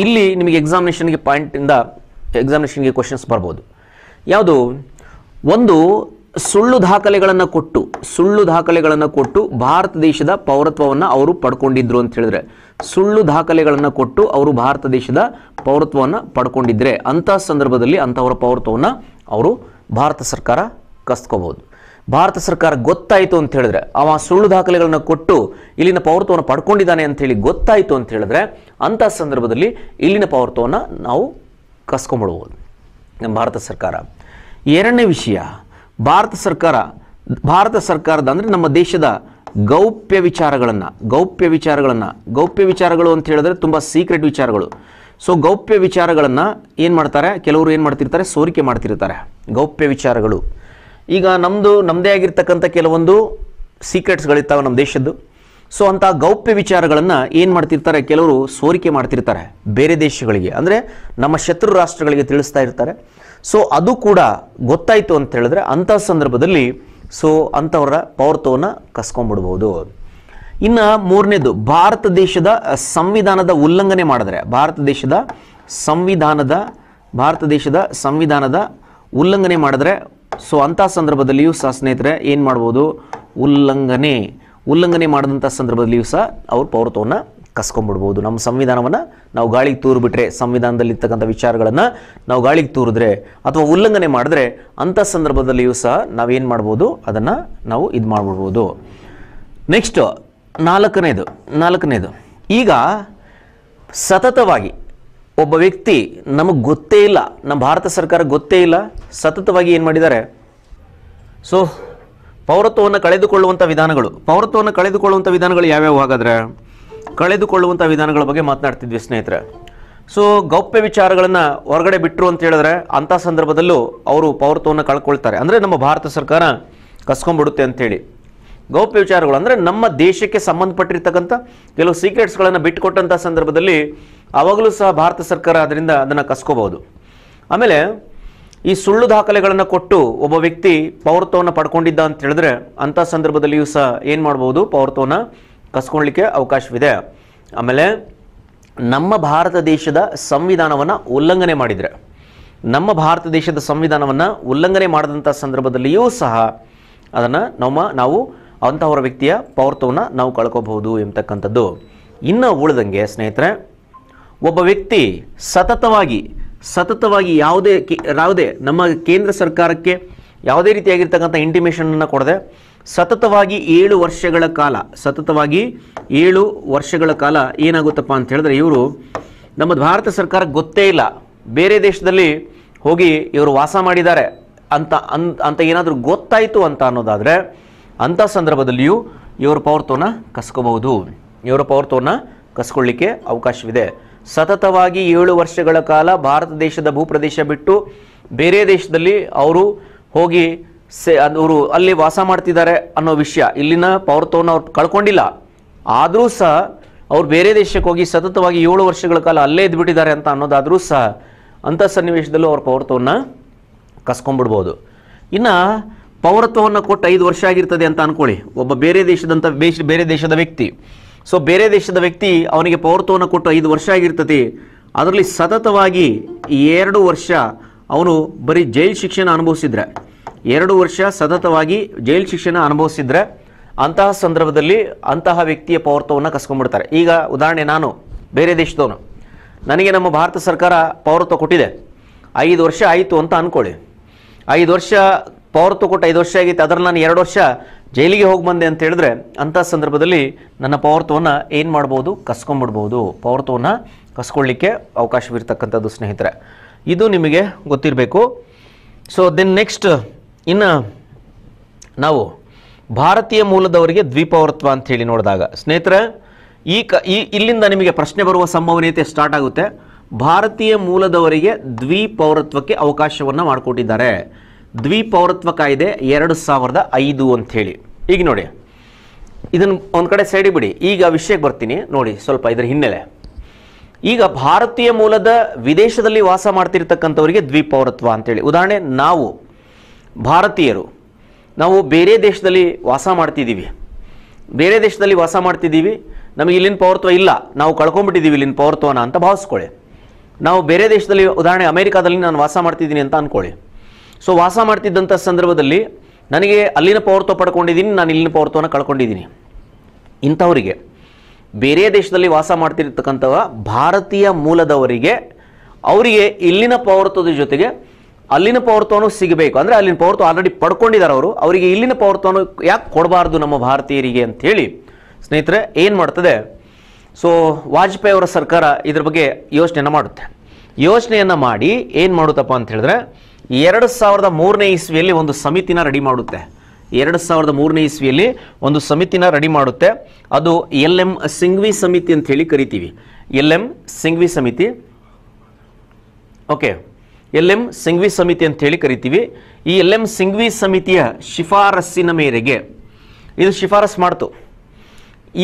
ಇಲ್ಲಿ ನಿಮಗೆ ಎಕ್ಸಾಮಿನೇಷನ್ಗೆ ಪಾಯಿಂಟಿಂದ ಎಕ್ಸಾಮಿನೇಷನ್ಗೆ ಕ್ವಶನ್ಸ್ ಬರ್ಬೋದು ಯಾವುದು ಒಂದು ಸುಳ್ಳು ದಾಖಲೆಗಳನ್ನು ಕೊಟ್ಟು ಸುಳ್ಳು ದಾಖಲೆಗಳನ್ನು ಕೊಟ್ಟು ಭಾರತ ದೇಶದ ಪೌರತ್ವವನ್ನು ಅವರು ಪಡ್ಕೊಂಡಿದ್ರು ಅಂತ ಹೇಳಿದ್ರೆ ಸುಳ್ಳು ದಾಖಲೆಗಳನ್ನು ಕೊಟ್ಟು ಅವರು ಭಾರತ ದೇಶದ ಪೌರತ್ವವನ್ನು ಪಡ್ಕೊಂಡಿದ್ದರೆ ಅಂತಹ ಸಂದರ್ಭದಲ್ಲಿ ಅಂಥವರ ಪೌರತ್ವವನ್ನು ಅವರು ಭಾರತ ಸರ್ಕಾರ ಕಸ್ಕೋಬಹುದು ಭಾರತ ಸರ್ಕಾರ ಗೊತ್ತಾಯಿತು ಅಂತ ಹೇಳಿದ್ರೆ ಅವ ಸುಳ್ಳು ದಾಖಲೆಗಳನ್ನು ಕೊಟ್ಟು ಇಲ್ಲಿನ ಪೌರತ್ವವನ್ನು ಪಡ್ಕೊಂಡಿದ್ದಾನೆ ಅಂತ ಹೇಳಿ ಗೊತ್ತಾಯಿತು ಅಂತ ಹೇಳಿದ್ರೆ ಅಂಥ ಸಂದರ್ಭದಲ್ಲಿ ಇಲ್ಲಿನ ಪೌರತ್ವವನ್ನು ನಾವು ಕಸ್ಕೊಂಬಿಡ್ಬೋದು ನಮ್ಮ ಭಾರತ ಸರ್ಕಾರ ಎರಡನೇ ವಿಷಯ ಭಾರತ ಸರ್ಕಾರ ಭಾರತ ಸರ್ಕಾರದ ಅಂದರೆ ನಮ್ಮ ದೇಶದ ಗೌಪ್ಯ ವಿಚಾರಗಳನ್ನು ಗೌಪ್ಯ ವಿಚಾರಗಳನ್ನು ಗೌಪ್ಯ ವಿಚಾರಗಳು ಅಂತ ಹೇಳಿದ್ರೆ ತುಂಬ ಸೀಕ್ರೆಟ್ ವಿಚಾರಗಳು ಸೊ ಗೌಪ್ಯ ವಿಚಾರಗಳನ್ನು ಏನು ಮಾಡ್ತಾರೆ ಕೆಲವರು ಏನು ಮಾಡ್ತಿರ್ತಾರೆ ಸೋರಿಕೆ ಮಾಡ್ತಿರ್ತಾರೆ ಗೌಪ್ಯ ವಿಚಾರಗಳು ಈಗ ನಮ್ಮದು ನಮ್ಮದೇ ಆಗಿರ್ತಕ್ಕಂಥ ಕೆಲವೊಂದು ಸೀಕ್ರೆಟ್ಸ್ಗಳಿರ್ತಾವೆ ನಮ್ಮ ದೇಶದ್ದು ಸೊ ಅಂಥ ಗೌಪ್ಯ ವಿಚಾರಗಳನ್ನು ಏನು ಮಾಡ್ತಿರ್ತಾರೆ ಕೆಲವರು ಸೋರಿಕೆ ಮಾಡ್ತಿರ್ತಾರೆ ಬೇರೆ ದೇಶಗಳಿಗೆ ಅಂದರೆ ನಮ್ಮ ಶತ್ರು ರಾಷ್ಟ್ರಗಳಿಗೆ ತಿಳಿಸ್ತಾ ಇರ್ತಾರೆ ಸೊ ಅದು ಕೂಡ ಗೊತ್ತಾಯಿತು ಅಂತ ಹೇಳಿದ್ರೆ ಅಂಥ ಸಂದರ್ಭದಲ್ಲಿ ಸೊ ಅಂಥವರ ಪೌರತ್ವವನ್ನು ಕಸ್ಕೊಂಡ್ಬಿಡ್ಬೋದು ಇನ್ನು ಮೂರನೇದು ಭಾರತ ದೇಶದ ಸಂವಿಧಾನದ ಉಲ್ಲಂಘನೆ ಮಾಡಿದ್ರೆ ಭಾರತ ದೇಶದ ಸಂವಿಧಾನದ ಭಾರತ ದೇಶದ ಸಂವಿಧಾನದ ಉಲ್ಲಂಘನೆ ಮಾಡಿದ್ರೆ ಸೊ ಅಂಥ ಸಂದರ್ಭದಲ್ಲಿಯೂ ಸಹ ಸ್ನೇಹಿತರೆ ಏನು ಮಾಡ್ಬೋದು ಉಲ್ಲಂಘನೆ ಉಲ್ಲಂಘನೆ ಮಾಡಿದಂಥ ಸಂದರ್ಭದಲ್ಲಿಯೂ ಸಹ ಅವ್ರ ಪೌರತ್ವವನ್ನು ಕಸ್ಕೊಂಡ್ಬಿಡ್ಬೋದು ನಮ್ಮ ಸಂವಿಧಾನವನ್ನು ನಾವು ಗಾಳಿಗೆ ತೂರಿಬಿಟ್ರೆ ಸಂವಿಧಾನದಲ್ಲಿರ್ತಕ್ಕಂಥ ವಿಚಾರಗಳನ್ನು ನಾವು ಗಾಳಿಗೆ ತೂರಿದ್ರೆ ಅಥವಾ ಉಲ್ಲಂಘನೆ ಮಾಡಿದ್ರೆ ಅಂಥ ಸಂದರ್ಭದಲ್ಲಿಯೂ ಸಹ ನಾವೇನು ಮಾಡ್ಬೋದು ಅದನ್ನು ನಾವು ಇದು ಮಾಡ್ಬಿಡ್ಬೋದು ನೆಕ್ಸ್ಟು ನಾಲ್ಕನೇದು ನಾಲ್ಕನೇದು ಈಗ ಸತತವಾಗಿ ಒಬ್ಬ ವ್ಯಕ್ತಿ ನಮಗೆ ಗೊತ್ತೇ ಇಲ್ಲ ನಮ್ಮ ಭಾರತ ಸರ್ಕಾರ ಗೊತ್ತೇ ಇಲ್ಲ ಸತತವಾಗಿ ಏನು ಮಾಡಿದ್ದಾರೆ ಸೊ ಪೌರತ್ವವನ್ನು ಕಳೆದುಕೊಳ್ಳುವಂಥ ವಿಧಾನಗಳು ಪೌರತ್ವವನ್ನು ಕಳೆದುಕೊಳ್ಳುವಂಥ ವಿಧಾನಗಳು ಯಾವ್ಯಾವ ಹಾಗಾದರೆ ಕಳೆದುಕೊಳ್ಳುವಂಥ ವಿಧಾನಗಳ ಬಗ್ಗೆ ಮಾತನಾಡ್ತಿದ್ವಿ ಸ್ನೇಹಿತರೆ ಸೊ ಗೌಪ್ಯ ವಿಚಾರಗಳನ್ನು ಹೊರಗಡೆ ಬಿಟ್ಟರು ಅಂತ ಹೇಳಿದ್ರೆ ಅಂಥ ಸಂದರ್ಭದಲ್ಲೂ ಅವರು ಪೌರತ್ವವನ್ನು ಕಳ್ಕೊಳ್ತಾರೆ ಅಂದರೆ ನಮ್ಮ ಭಾರತ ಸರ್ಕಾರ ಕಸ್ಕೊಂಡ್ಬಿಡುತ್ತೆ ಅಂಥೇಳಿ ಗೌಪ್ಯ ವಿಚಾರಗಳು ಅಂದರೆ ನಮ್ಮ ದೇಶಕ್ಕೆ ಸಂಬಂಧಪಟ್ಟಿರ್ತಕ್ಕಂಥ ಕೆಲವು ಸೀಕ್ರೆಟ್ಸ್ಗಳನ್ನು ಬಿಟ್ಟುಕೊಟ್ಟಂಥ ಸಂದರ್ಭದಲ್ಲಿ ಅವಾಗಲೂ ಸಹ ಭಾರತ ಸರ್ಕಾರ ಅದರಿಂದ ಅದನ್ನು ಕಸ್ಕೋಬಹುದು ಆಮೇಲೆ ಈ ಸುಳ್ಳು ದಾಖಲೆಗಳನ್ನು ಕೊಟ್ಟು ಒಬ್ಬ ವ್ಯಕ್ತಿ ಪೌರತ್ವವನ್ನು ಪಡ್ಕೊಂಡಿದ್ದ ಅಂತ ಹೇಳಿದ್ರೆ ಅಂಥ ಸಂದರ್ಭದಲ್ಲಿಯೂ ಸಹ ಏನು ಮಾಡ್ಬೋದು ಪೌರತ್ವವನ್ನು ಕಸ್ಕೊಳ್ಳಿಕ್ಕೆ ಅವಕಾಶವಿದೆ ಆಮೇಲೆ ನಮ್ಮ ಭಾರತ ದೇಶದ ಸಂವಿಧಾನವನ್ನು ಉಲ್ಲಂಘನೆ ಮಾಡಿದರೆ ನಮ್ಮ ಭಾರತ ದೇಶದ ಸಂವಿಧಾನವನ್ನು ಉಲ್ಲಂಘನೆ ಮಾಡಿದಂಥ ಸಂದರ್ಭದಲ್ಲಿಯೂ ಸಹ ಅದನ್ನು ನಮ್ಮ ನಾವು ಅಂಥವರ ವ್ಯಕ್ತಿಯ ಪೌರತ್ವವನ್ನು ನಾವು ಕಳ್ಕೋಬಹುದು ಎಂಬತಕ್ಕಂಥದ್ದು ಇನ್ನು ಉಳಿದಂಗೆ ಸ್ನೇಹಿತರೆ ಒಬ್ಬ ವ್ಯಕ್ತಿ ಸತತವಾಗಿ ಸತತವಾಗಿ ಯಾವುದೇ ಯಾವುದೇ ನಮ್ಮ ಕೇಂದ್ರ ಸರ್ಕಾರಕ್ಕೆ ಯಾವುದೇ ರೀತಿಯಾಗಿರ್ತಕ್ಕಂಥ ಇಂಟಿಮೇಷನನ್ನು ಕೊಡದೆ ಸತತವಾಗಿ ಏಳು ವರ್ಷಗಳ ಕಾಲ ಸತತವಾಗಿ ಏಳು ವರ್ಷಗಳ ಕಾಲ ಏನಾಗುತ್ತಪ್ಪ ಅಂತ ಹೇಳಿದ್ರೆ ಇವರು ನಮ್ಮ ಭಾರತ ಸರ್ಕಾರ ಗೊತ್ತೇ ಇಲ್ಲ ಬೇರೆ ದೇಶದಲ್ಲಿ ಹೋಗಿ ಇವರು ವಾಸ ಮಾಡಿದ್ದಾರೆ ಅಂತ ಅನ್ ಅಂತ ಏನಾದರೂ ಗೊತ್ತಾಯಿತು ಅಂತ ಅನ್ನೋದಾದರೆ ಅಂಥ ಸಂದರ್ಭದಲ್ಲಿಯೂ ಇವರ ಪೌರತ್ವನ ಕಸ್ಕೋಬಹುದು ಇವರ ಪೌರತ್ವವನ್ನು ಕಸ್ಕೊಳ್ಳಿಕ್ಕೆ ಅವಕಾಶವಿದೆ ಸತತವಾಗಿ ಏಳು ವರ್ಷಗಳ ಕಾಲ ಭಾರತ ದೇಶದ ಭೂಪ್ರದೇಶ ಬಿಟ್ಟು ಬೇರೆ ದೇಶದಲ್ಲಿ ಅವರು ಹೋಗಿ ಸೇ ಅವರು ಅಲ್ಲಿ ವಾಸ ಮಾಡ್ತಿದ್ದಾರೆ ಅನ್ನೋ ವಿಷಯ ಇಲ್ಲಿನ ಪೌರತ್ವವನ್ನು ಅವ್ರು ಕಳ್ಕೊಂಡಿಲ್ಲ ಆದರೂ ಸಹ ಅವ್ರು ಬೇರೆ ದೇಶಕ್ಕೆ ಹೋಗಿ ಸತತವಾಗಿ ಏಳು ವರ್ಷಗಳ ಕಾಲ ಅಲ್ಲೇ ಇದ್ಬಿಟ್ಟಿದ್ದಾರೆ ಅಂತ ಅನ್ನೋದಾದರೂ ಸಹ ಅಂಥ ಸನ್ನಿವೇಶದಲ್ಲೂ ಅವ್ರ ಪೌರತ್ವವನ್ನು ಕಸ್ಕೊಂಡ್ಬಿಡ್ಬೋದು ಇನ್ನು ಪೌರತ್ವವನ್ನು ಕೊಟ್ಟು ಐದು ವರ್ಷ ಆಗಿರ್ತದೆ ಅಂತ ಅಂದ್ಕೊಳ್ಳಿ ಒಬ್ಬ ಬೇರೆ ದೇಶದಂಥ ದೇಶ ಬೇರೆ ದೇಶದ ವ್ಯಕ್ತಿ ಸೊ ಬೇರೆ ದೇಶದ ವ್ಯಕ್ತಿ ಅವನಿಗೆ ಪೌರತ್ವವನ್ನು ಕೊಟ್ಟು ಐದು ವರ್ಷ ಆಗಿರ್ತದೆ ಅದರಲ್ಲಿ ಸತತವಾಗಿ ಎರಡು ವರ್ಷ ಅವನು ಬರೀ ಜೈಲು ಶಿಕ್ಷೆನ ಅನುಭವಿಸಿದ್ರೆ ಎರಡು ವರ್ಷ ಸತತವಾಗಿ ಜೈಲು ಶಿಕ್ಷಣ ಅನುಭವಿಸಿದ್ರೆ ಅಂತಹ ಸಂದರ್ಭದಲ್ಲಿ ಅಂತಹ ವ್ಯಕ್ತಿಯ ಪೌರತ್ವವನ್ನು ಕಸ್ಕೊಂಡ್ಬಿಡ್ತಾರೆ ಈಗ ಉದಾಹರಣೆ ನಾನು ಬೇರೆ ದೇಶದವನು ನನಗೆ ನಮ್ಮ ಭಾರತ ಸರ್ಕಾರ ಪೌರತ್ವ ಕೊಟ್ಟಿದೆ ಐದು ವರ್ಷ ಆಯಿತು ಅಂತ ಅಂದ್ಕೊಳ್ಳಿ ಐದು ವರ್ಷ ಪೌರತ್ವ ಕೊಟ್ಟು ಐದು ವರ್ಷ ಆಗಿತ್ತು ಅದರಲ್ಲಿ ನಾನು ಎರಡು ವರ್ಷ ಜೈಲಿಗೆ ಹೋಗಿ ಬಂದೆ ಅಂತ ಹೇಳಿದ್ರೆ ಅಂತಹ ಸಂದರ್ಭದಲ್ಲಿ ನನ್ನ ಪೌರತ್ವವನ್ನು ಏನು ಮಾಡ್ಬೋದು ಕಸ್ಕೊಂಬಿಡ್ಬೋದು ಪೌರತ್ವವನ್ನು ಕಸ್ಕೊಳ್ಳಿಕ್ಕೆ ಅವಕಾಶವಿರ್ತಕ್ಕಂಥದ್ದು ಸ್ನೇಹಿತರೆ ಇದು ನಿಮಗೆ ಗೊತ್ತಿರಬೇಕು ಸೊ ದೆನ್ ನೆಕ್ಸ್ಟ್ ಇನ್ನು ನಾವು ಭಾರತೀಯ ಮೂಲದವರಿಗೆ ದ್ವೀಪವರ್ತ್ವ ಅಂತ ಹೇಳಿ ನೋಡಿದಾಗ ಸ್ನೇಹಿತರೆ ಈ ಕ ಈ ಇಲ್ಲಿಂದ ನಿಮಗೆ ಪ್ರಶ್ನೆ ಬರುವ ಸಂಭವನೀಯತೆ ಸ್ಟಾರ್ಟ್ ಆಗುತ್ತೆ ಭಾರತೀಯ ಮೂಲದವರಿಗೆ ದ್ವಿಪೌರತ್ವಕ್ಕೆ ಅವಕಾಶವನ್ನು ಮಾಡಿಕೊಟ್ಟಿದ್ದಾರೆ ದ್ವಿಪೌರತ್ವ ಕಾಯ್ದೆ ಎರಡು ಸಾವಿರದ ಐದು ಅಂಥೇಳಿ ಈಗ ನೋಡಿ ಇದನ್ನು ಒಂದು ಕಡೆ ಸೈಡಿ ಬಿಡಿ ಈಗ ವಿಷಯಕ್ಕೆ ಬರ್ತೀನಿ ನೋಡಿ ಸ್ವಲ್ಪ ಇದರ ಹಿನ್ನೆಲೆ ಈಗ ಭಾರತೀಯ ಮೂಲದ ವಿದೇಶದಲ್ಲಿ ವಾಸ ಮಾಡ್ತಿರ್ತಕ್ಕಂಥವರಿಗೆ ದ್ವಿಪೌರತ್ವ ಅಂತೇಳಿ ಉದಾಹರಣೆ ನಾವು ಭಾರತೀಯರು ನಾವು ಬೇರೆ ದೇಶದಲ್ಲಿ ವಾಸ ಮಾಡ್ತಿದ್ದೀವಿ ಬೇರೆ ದೇಶದಲ್ಲಿ ವಾಸ ಮಾಡ್ತಿದ್ದೀವಿ ನಮಗೆ ಇಲ್ಲಿನ ಪೌರತ್ವ ಇಲ್ಲ ನಾವು ಕಳ್ಕೊಂಡ್ಬಿಟ್ಟಿದ್ದೀವಿ ಇಲ್ಲಿನ ಪೌರತ್ವನ ಅಂತ ಭಾವಿಸ್ಕೊಳ್ಳಿ ನಾವು ಬೇರೆ ದೇಶದಲ್ಲಿ ಉದಾಹರಣೆ ಅಮೇರಿಕಾದಲ್ಲಿ ನಾನು ವಾಸ ಮಾಡ್ತಿದ್ದೀನಿ ಅಂತ ಅಂದ್ಕೊಳ್ಳಿ ಸೊ ವಾಸ ಮಾಡ್ತಿದ್ದಂಥ ಸಂದರ್ಭದಲ್ಲಿ ನನಗೆ ಅಲ್ಲಿನ ಪೌರತ್ವ ಪಡ್ಕೊಂಡಿದ್ದೀನಿ ನಾನು ಇಲ್ಲಿನ ಪೌರತ್ವನ ಕಳ್ಕೊಂಡಿದ್ದೀನಿ ಇಂಥವರಿಗೆ ಬೇರೆ ದೇಶದಲ್ಲಿ ವಾಸ ಮಾಡ್ತಿರ್ತಕ್ಕಂಥವ ಭಾರತೀಯ ಮೂಲದವರಿಗೆ ಅವರಿಗೆ ಇಲ್ಲಿನ ಪೌರತ್ವದ ಜೊತೆಗೆ ಅಲ್ಲಿನ ಪೌರತ್ವನು ಸಿಗಬೇಕು ಅಂದರೆ ಅಲ್ಲಿನ ಪೌರತ್ವ ಆಲ್ರೆಡಿ ಪಡ್ಕೊಂಡಿದ್ದಾರೆ ಅವರು ಅವರಿಗೆ ಇಲ್ಲಿನ ಪೌರತ್ವನು ಯಾಕೆ ಕೊಡಬಾರ್ದು ನಮ್ಮ ಭಾರತೀಯರಿಗೆ ಅಂಥೇಳಿ ಸ್ನೇಹಿತರೆ ಏನು ಮಾಡ್ತದೆ ಸೊ ವಾಜಪೇಯಿ ಅವರ ಸರ್ಕಾರ ಇದ್ರ ಬಗ್ಗೆ ಯೋಚನೆಯನ್ನು ಮಾಡುತ್ತೆ ಯೋಚನೆಯನ್ನು ಮಾಡಿ ಏನು ಮಾಡುತ್ತಪ್ಪ ಅಂತ ಹೇಳಿದ್ರೆ ಎರಡು ಸಾವಿರದ ಮೂರನೇ ಇಸ್ವಿಯಲ್ಲಿ ಒಂದು ಸಮಿತಿನ ರೆಡಿ ಮಾಡುತ್ತೆ ಎರಡು ಸಾವಿರದ ಮೂರನೇ ಇಸ್ವಿಯಲ್ಲಿ ಒಂದು ಸಮಿತಿನ ರೆಡಿ ಮಾಡುತ್ತೆ ಅದು ಎಲ್ ಎಂ ಸಿಂಘ್ವಿ ಸಮಿತಿ ಅಂತ ಹೇಳಿ ಕರಿತೀವಿ ಎಲ್ ಎಂ ಸಿಂಘ್ವಿ ಸಮಿತಿ ಓಕೆ ಎಲ್ ಎಂ ಸಿಂಘ್ವಿ ಸಮಿತಿ ಅಂತ ಹೇಳಿ ಕರಿತೀವಿ ಈ ಎಲ್ ಎಂ ಸಿಂಘ್ವಿ ಸಮಿತಿಯ ಶಿಫಾರಸ್ಸಿನ ಮೇರೆಗೆ ಇದು ಶಿಫಾರಸ್ ಮಾಡ್ತು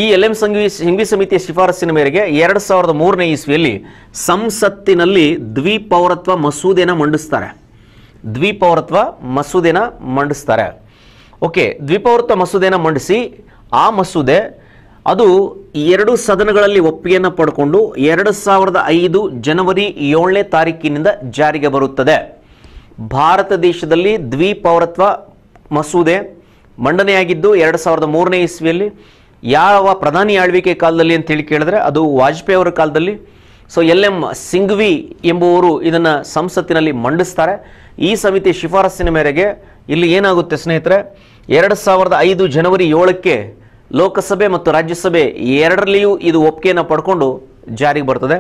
ಈ ಎಲ್ ಎಂ ಸಂಘವಿ ಸಿಂಘ್ವಿ ಸಮಿತಿಯ ಶಿಫಾರಸ್ಸಿನ ಮೇರೆಗೆ ಎರಡು ಸಾವಿರದ ಮೂರನೇ ಇಸ್ವಿಯಲ್ಲಿ ಸಂಸತ್ತಿನಲ್ಲಿ ದ್ವಿಪೌರತ್ವ ಮಸೂದೆನ ಮಂಡಿಸ್ತಾರೆ ದ್ವಿಪೌರತ್ವ ಮಸೂದೆನ ಮಂಡಿಸ್ತಾರೆ ಓಕೆ ದ್ವಿಪೌರತ್ವ ಮಸೂದೆನ ಮಂಡಿಸಿ ಆ ಮಸೂದೆ ಅದು ಎರಡು ಸದನಗಳಲ್ಲಿ ಒಪ್ಪಿಗೆಯನ್ನು ಪಡ್ಕೊಂಡು ಎರಡು ಸಾವಿರದ ಐದು ಜನವರಿ ಏಳನೇ ತಾರೀಕಿನಿಂದ ಜಾರಿಗೆ ಬರುತ್ತದೆ ಭಾರತ ದೇಶದಲ್ಲಿ ದ್ವಿಪೌರತ್ವ ಮಸೂದೆ ಮಂಡನೆಯಾಗಿದ್ದು ಎರಡು ಸಾವಿರದ ಮೂರನೇ ಇಸ್ವಿಯಲ್ಲಿ ಯಾವ ಪ್ರಧಾನಿ ಆಳ್ವಿಕೆ ಕಾಲದಲ್ಲಿ ಅಂತ ಕೇಳಿದ್ರೆ ಅದು ವಾಜಪೇಯಿ ಅವರ ಕಾಲದಲ್ಲಿ ಸೊ ಎಲ್ ಎಂ ಸಿಂಘ್ವಿ ಎಂಬುವರು ಇದನ್ನು ಸಂಸತ್ತಿನಲ್ಲಿ ಮಂಡಿಸ್ತಾರೆ ಈ ಸಮಿತಿ ಶಿಫಾರಸ್ಸಿನ ಮೇರೆಗೆ ಇಲ್ಲಿ ಏನಾಗುತ್ತೆ ಸ್ನೇಹಿತರೆ ಎರಡು ಸಾವಿರದ ಐದು ಜನವರಿ ಏಳಕ್ಕೆ ಲೋಕಸಭೆ ಮತ್ತು ರಾಜ್ಯಸಭೆ ಎರಡರಲ್ಲಿಯೂ ಇದು ಒಪ್ಪಿಗೆಯನ್ನು ಪಡ್ಕೊಂಡು ಜಾರಿಗೆ ಬರ್ತದೆ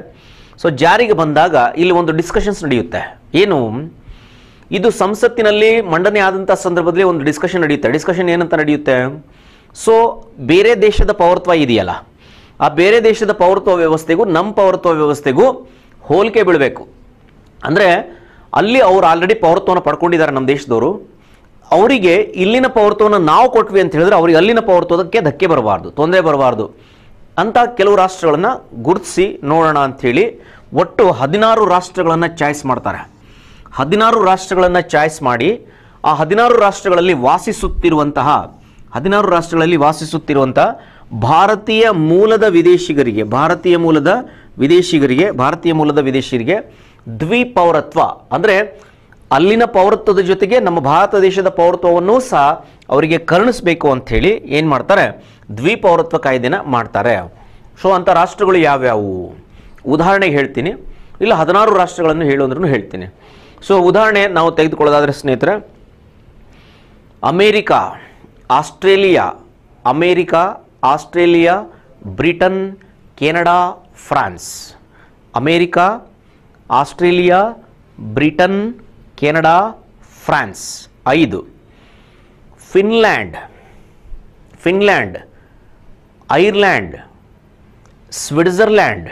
ಸೊ ಜಾರಿಗೆ ಬಂದಾಗ ಇಲ್ಲಿ ಒಂದು ಡಿಸ್ಕಷನ್ಸ್ ನಡೆಯುತ್ತೆ ಏನು ಇದು ಸಂಸತ್ತಿನಲ್ಲಿ ಮಂಡನೆ ಆದಂಥ ಸಂದರ್ಭದಲ್ಲಿ ಒಂದು ಡಿಸ್ಕಷನ್ ನಡೆಯುತ್ತೆ ಡಿಸ್ಕಷನ್ ಏನಂತ ನಡೆಯುತ್ತೆ ಸೊ ಬೇರೆ ದೇಶದ ಪೌರತ್ವ ಇದೆಯಲ್ಲ ಆ ಬೇರೆ ದೇಶದ ಪೌರತ್ವ ವ್ಯವಸ್ಥೆಗೂ ನಮ್ಮ ಪೌರತ್ವ ವ್ಯವಸ್ಥೆಗೂ ಹೋಲಿಕೆ ಬೀಳಬೇಕು ಅಂದರೆ ಅಲ್ಲಿ ಅವರು ಆಲ್ರೆಡಿ ಪೌರತ್ವವನ್ನು ಪಡ್ಕೊಂಡಿದ್ದಾರೆ ನಮ್ಮ ದೇಶದವರು ಅವರಿಗೆ ಇಲ್ಲಿನ ಪೌರತ್ವವನ್ನು ನಾವು ಕೊಟ್ವಿ ಅಂತ ಹೇಳಿದ್ರೆ ಅವ್ರಿಗೆ ಅಲ್ಲಿನ ಪೌರತ್ವಕ್ಕೆ ಧಕ್ಕೆ ಬರಬಾರ್ದು ತೊಂದರೆ ಬರಬಾರ್ದು ಅಂತ ಕೆಲವು ರಾಷ್ಟ್ರಗಳನ್ನು ಗುರುತಿಸಿ ನೋಡೋಣ ಅಂಥೇಳಿ ಒಟ್ಟು ಹದಿನಾರು ರಾಷ್ಟ್ರಗಳನ್ನು ಚಾಯ್ಸ್ ಮಾಡ್ತಾರೆ ಹದಿನಾರು ರಾಷ್ಟ್ರಗಳನ್ನು ಚಾಯ್ಸ್ ಮಾಡಿ ಆ ಹದಿನಾರು ರಾಷ್ಟ್ರಗಳಲ್ಲಿ ವಾಸಿಸುತ್ತಿರುವಂತಹ ಹದಿನಾರು ರಾಷ್ಟ್ರಗಳಲ್ಲಿ ವಾಸಿಸುತ್ತಿರುವಂತಹ ಭಾರತೀಯ ಮೂಲದ ವಿದೇಶಿಗರಿಗೆ ಭಾರತೀಯ ಮೂಲದ ವಿದೇಶಿಗರಿಗೆ ಭಾರತೀಯ ಮೂಲದ ವಿದೇಶಿಗರಿಗೆ ದ್ವಿಪೌರತ್ವ ಅಂದರೆ ಅಲ್ಲಿನ ಪೌರತ್ವದ ಜೊತೆಗೆ ನಮ್ಮ ಭಾರತ ದೇಶದ ಪೌರತ್ವವನ್ನು ಸಹ ಅವರಿಗೆ ಕರುಣಿಸಬೇಕು ಅಂಥೇಳಿ ಏನು ಮಾಡ್ತಾರೆ ದ್ವಿಪೌರತ್ವ ಕಾಯ್ದೆನ ಮಾಡ್ತಾರೆ ಸೊ ಅಂಥ ರಾಷ್ಟ್ರಗಳು ಯಾವ್ಯಾವು ಉದಾಹರಣೆಗೆ ಹೇಳ್ತೀನಿ ಇಲ್ಲ ಹದಿನಾರು ರಾಷ್ಟ್ರಗಳನ್ನು ಹೇಳೋಂದ್ರೂ ಹೇಳ್ತೀನಿ ಸೊ ಉದಾಹರಣೆ ನಾವು ತೆಗೆದುಕೊಳ್ಳೋದಾದರೆ ಸ್ನೇಹಿತರೆ America Australia America Australia Britain Canada France America Australia Britain Canada France ಐದು Finland Finland Ireland Switzerland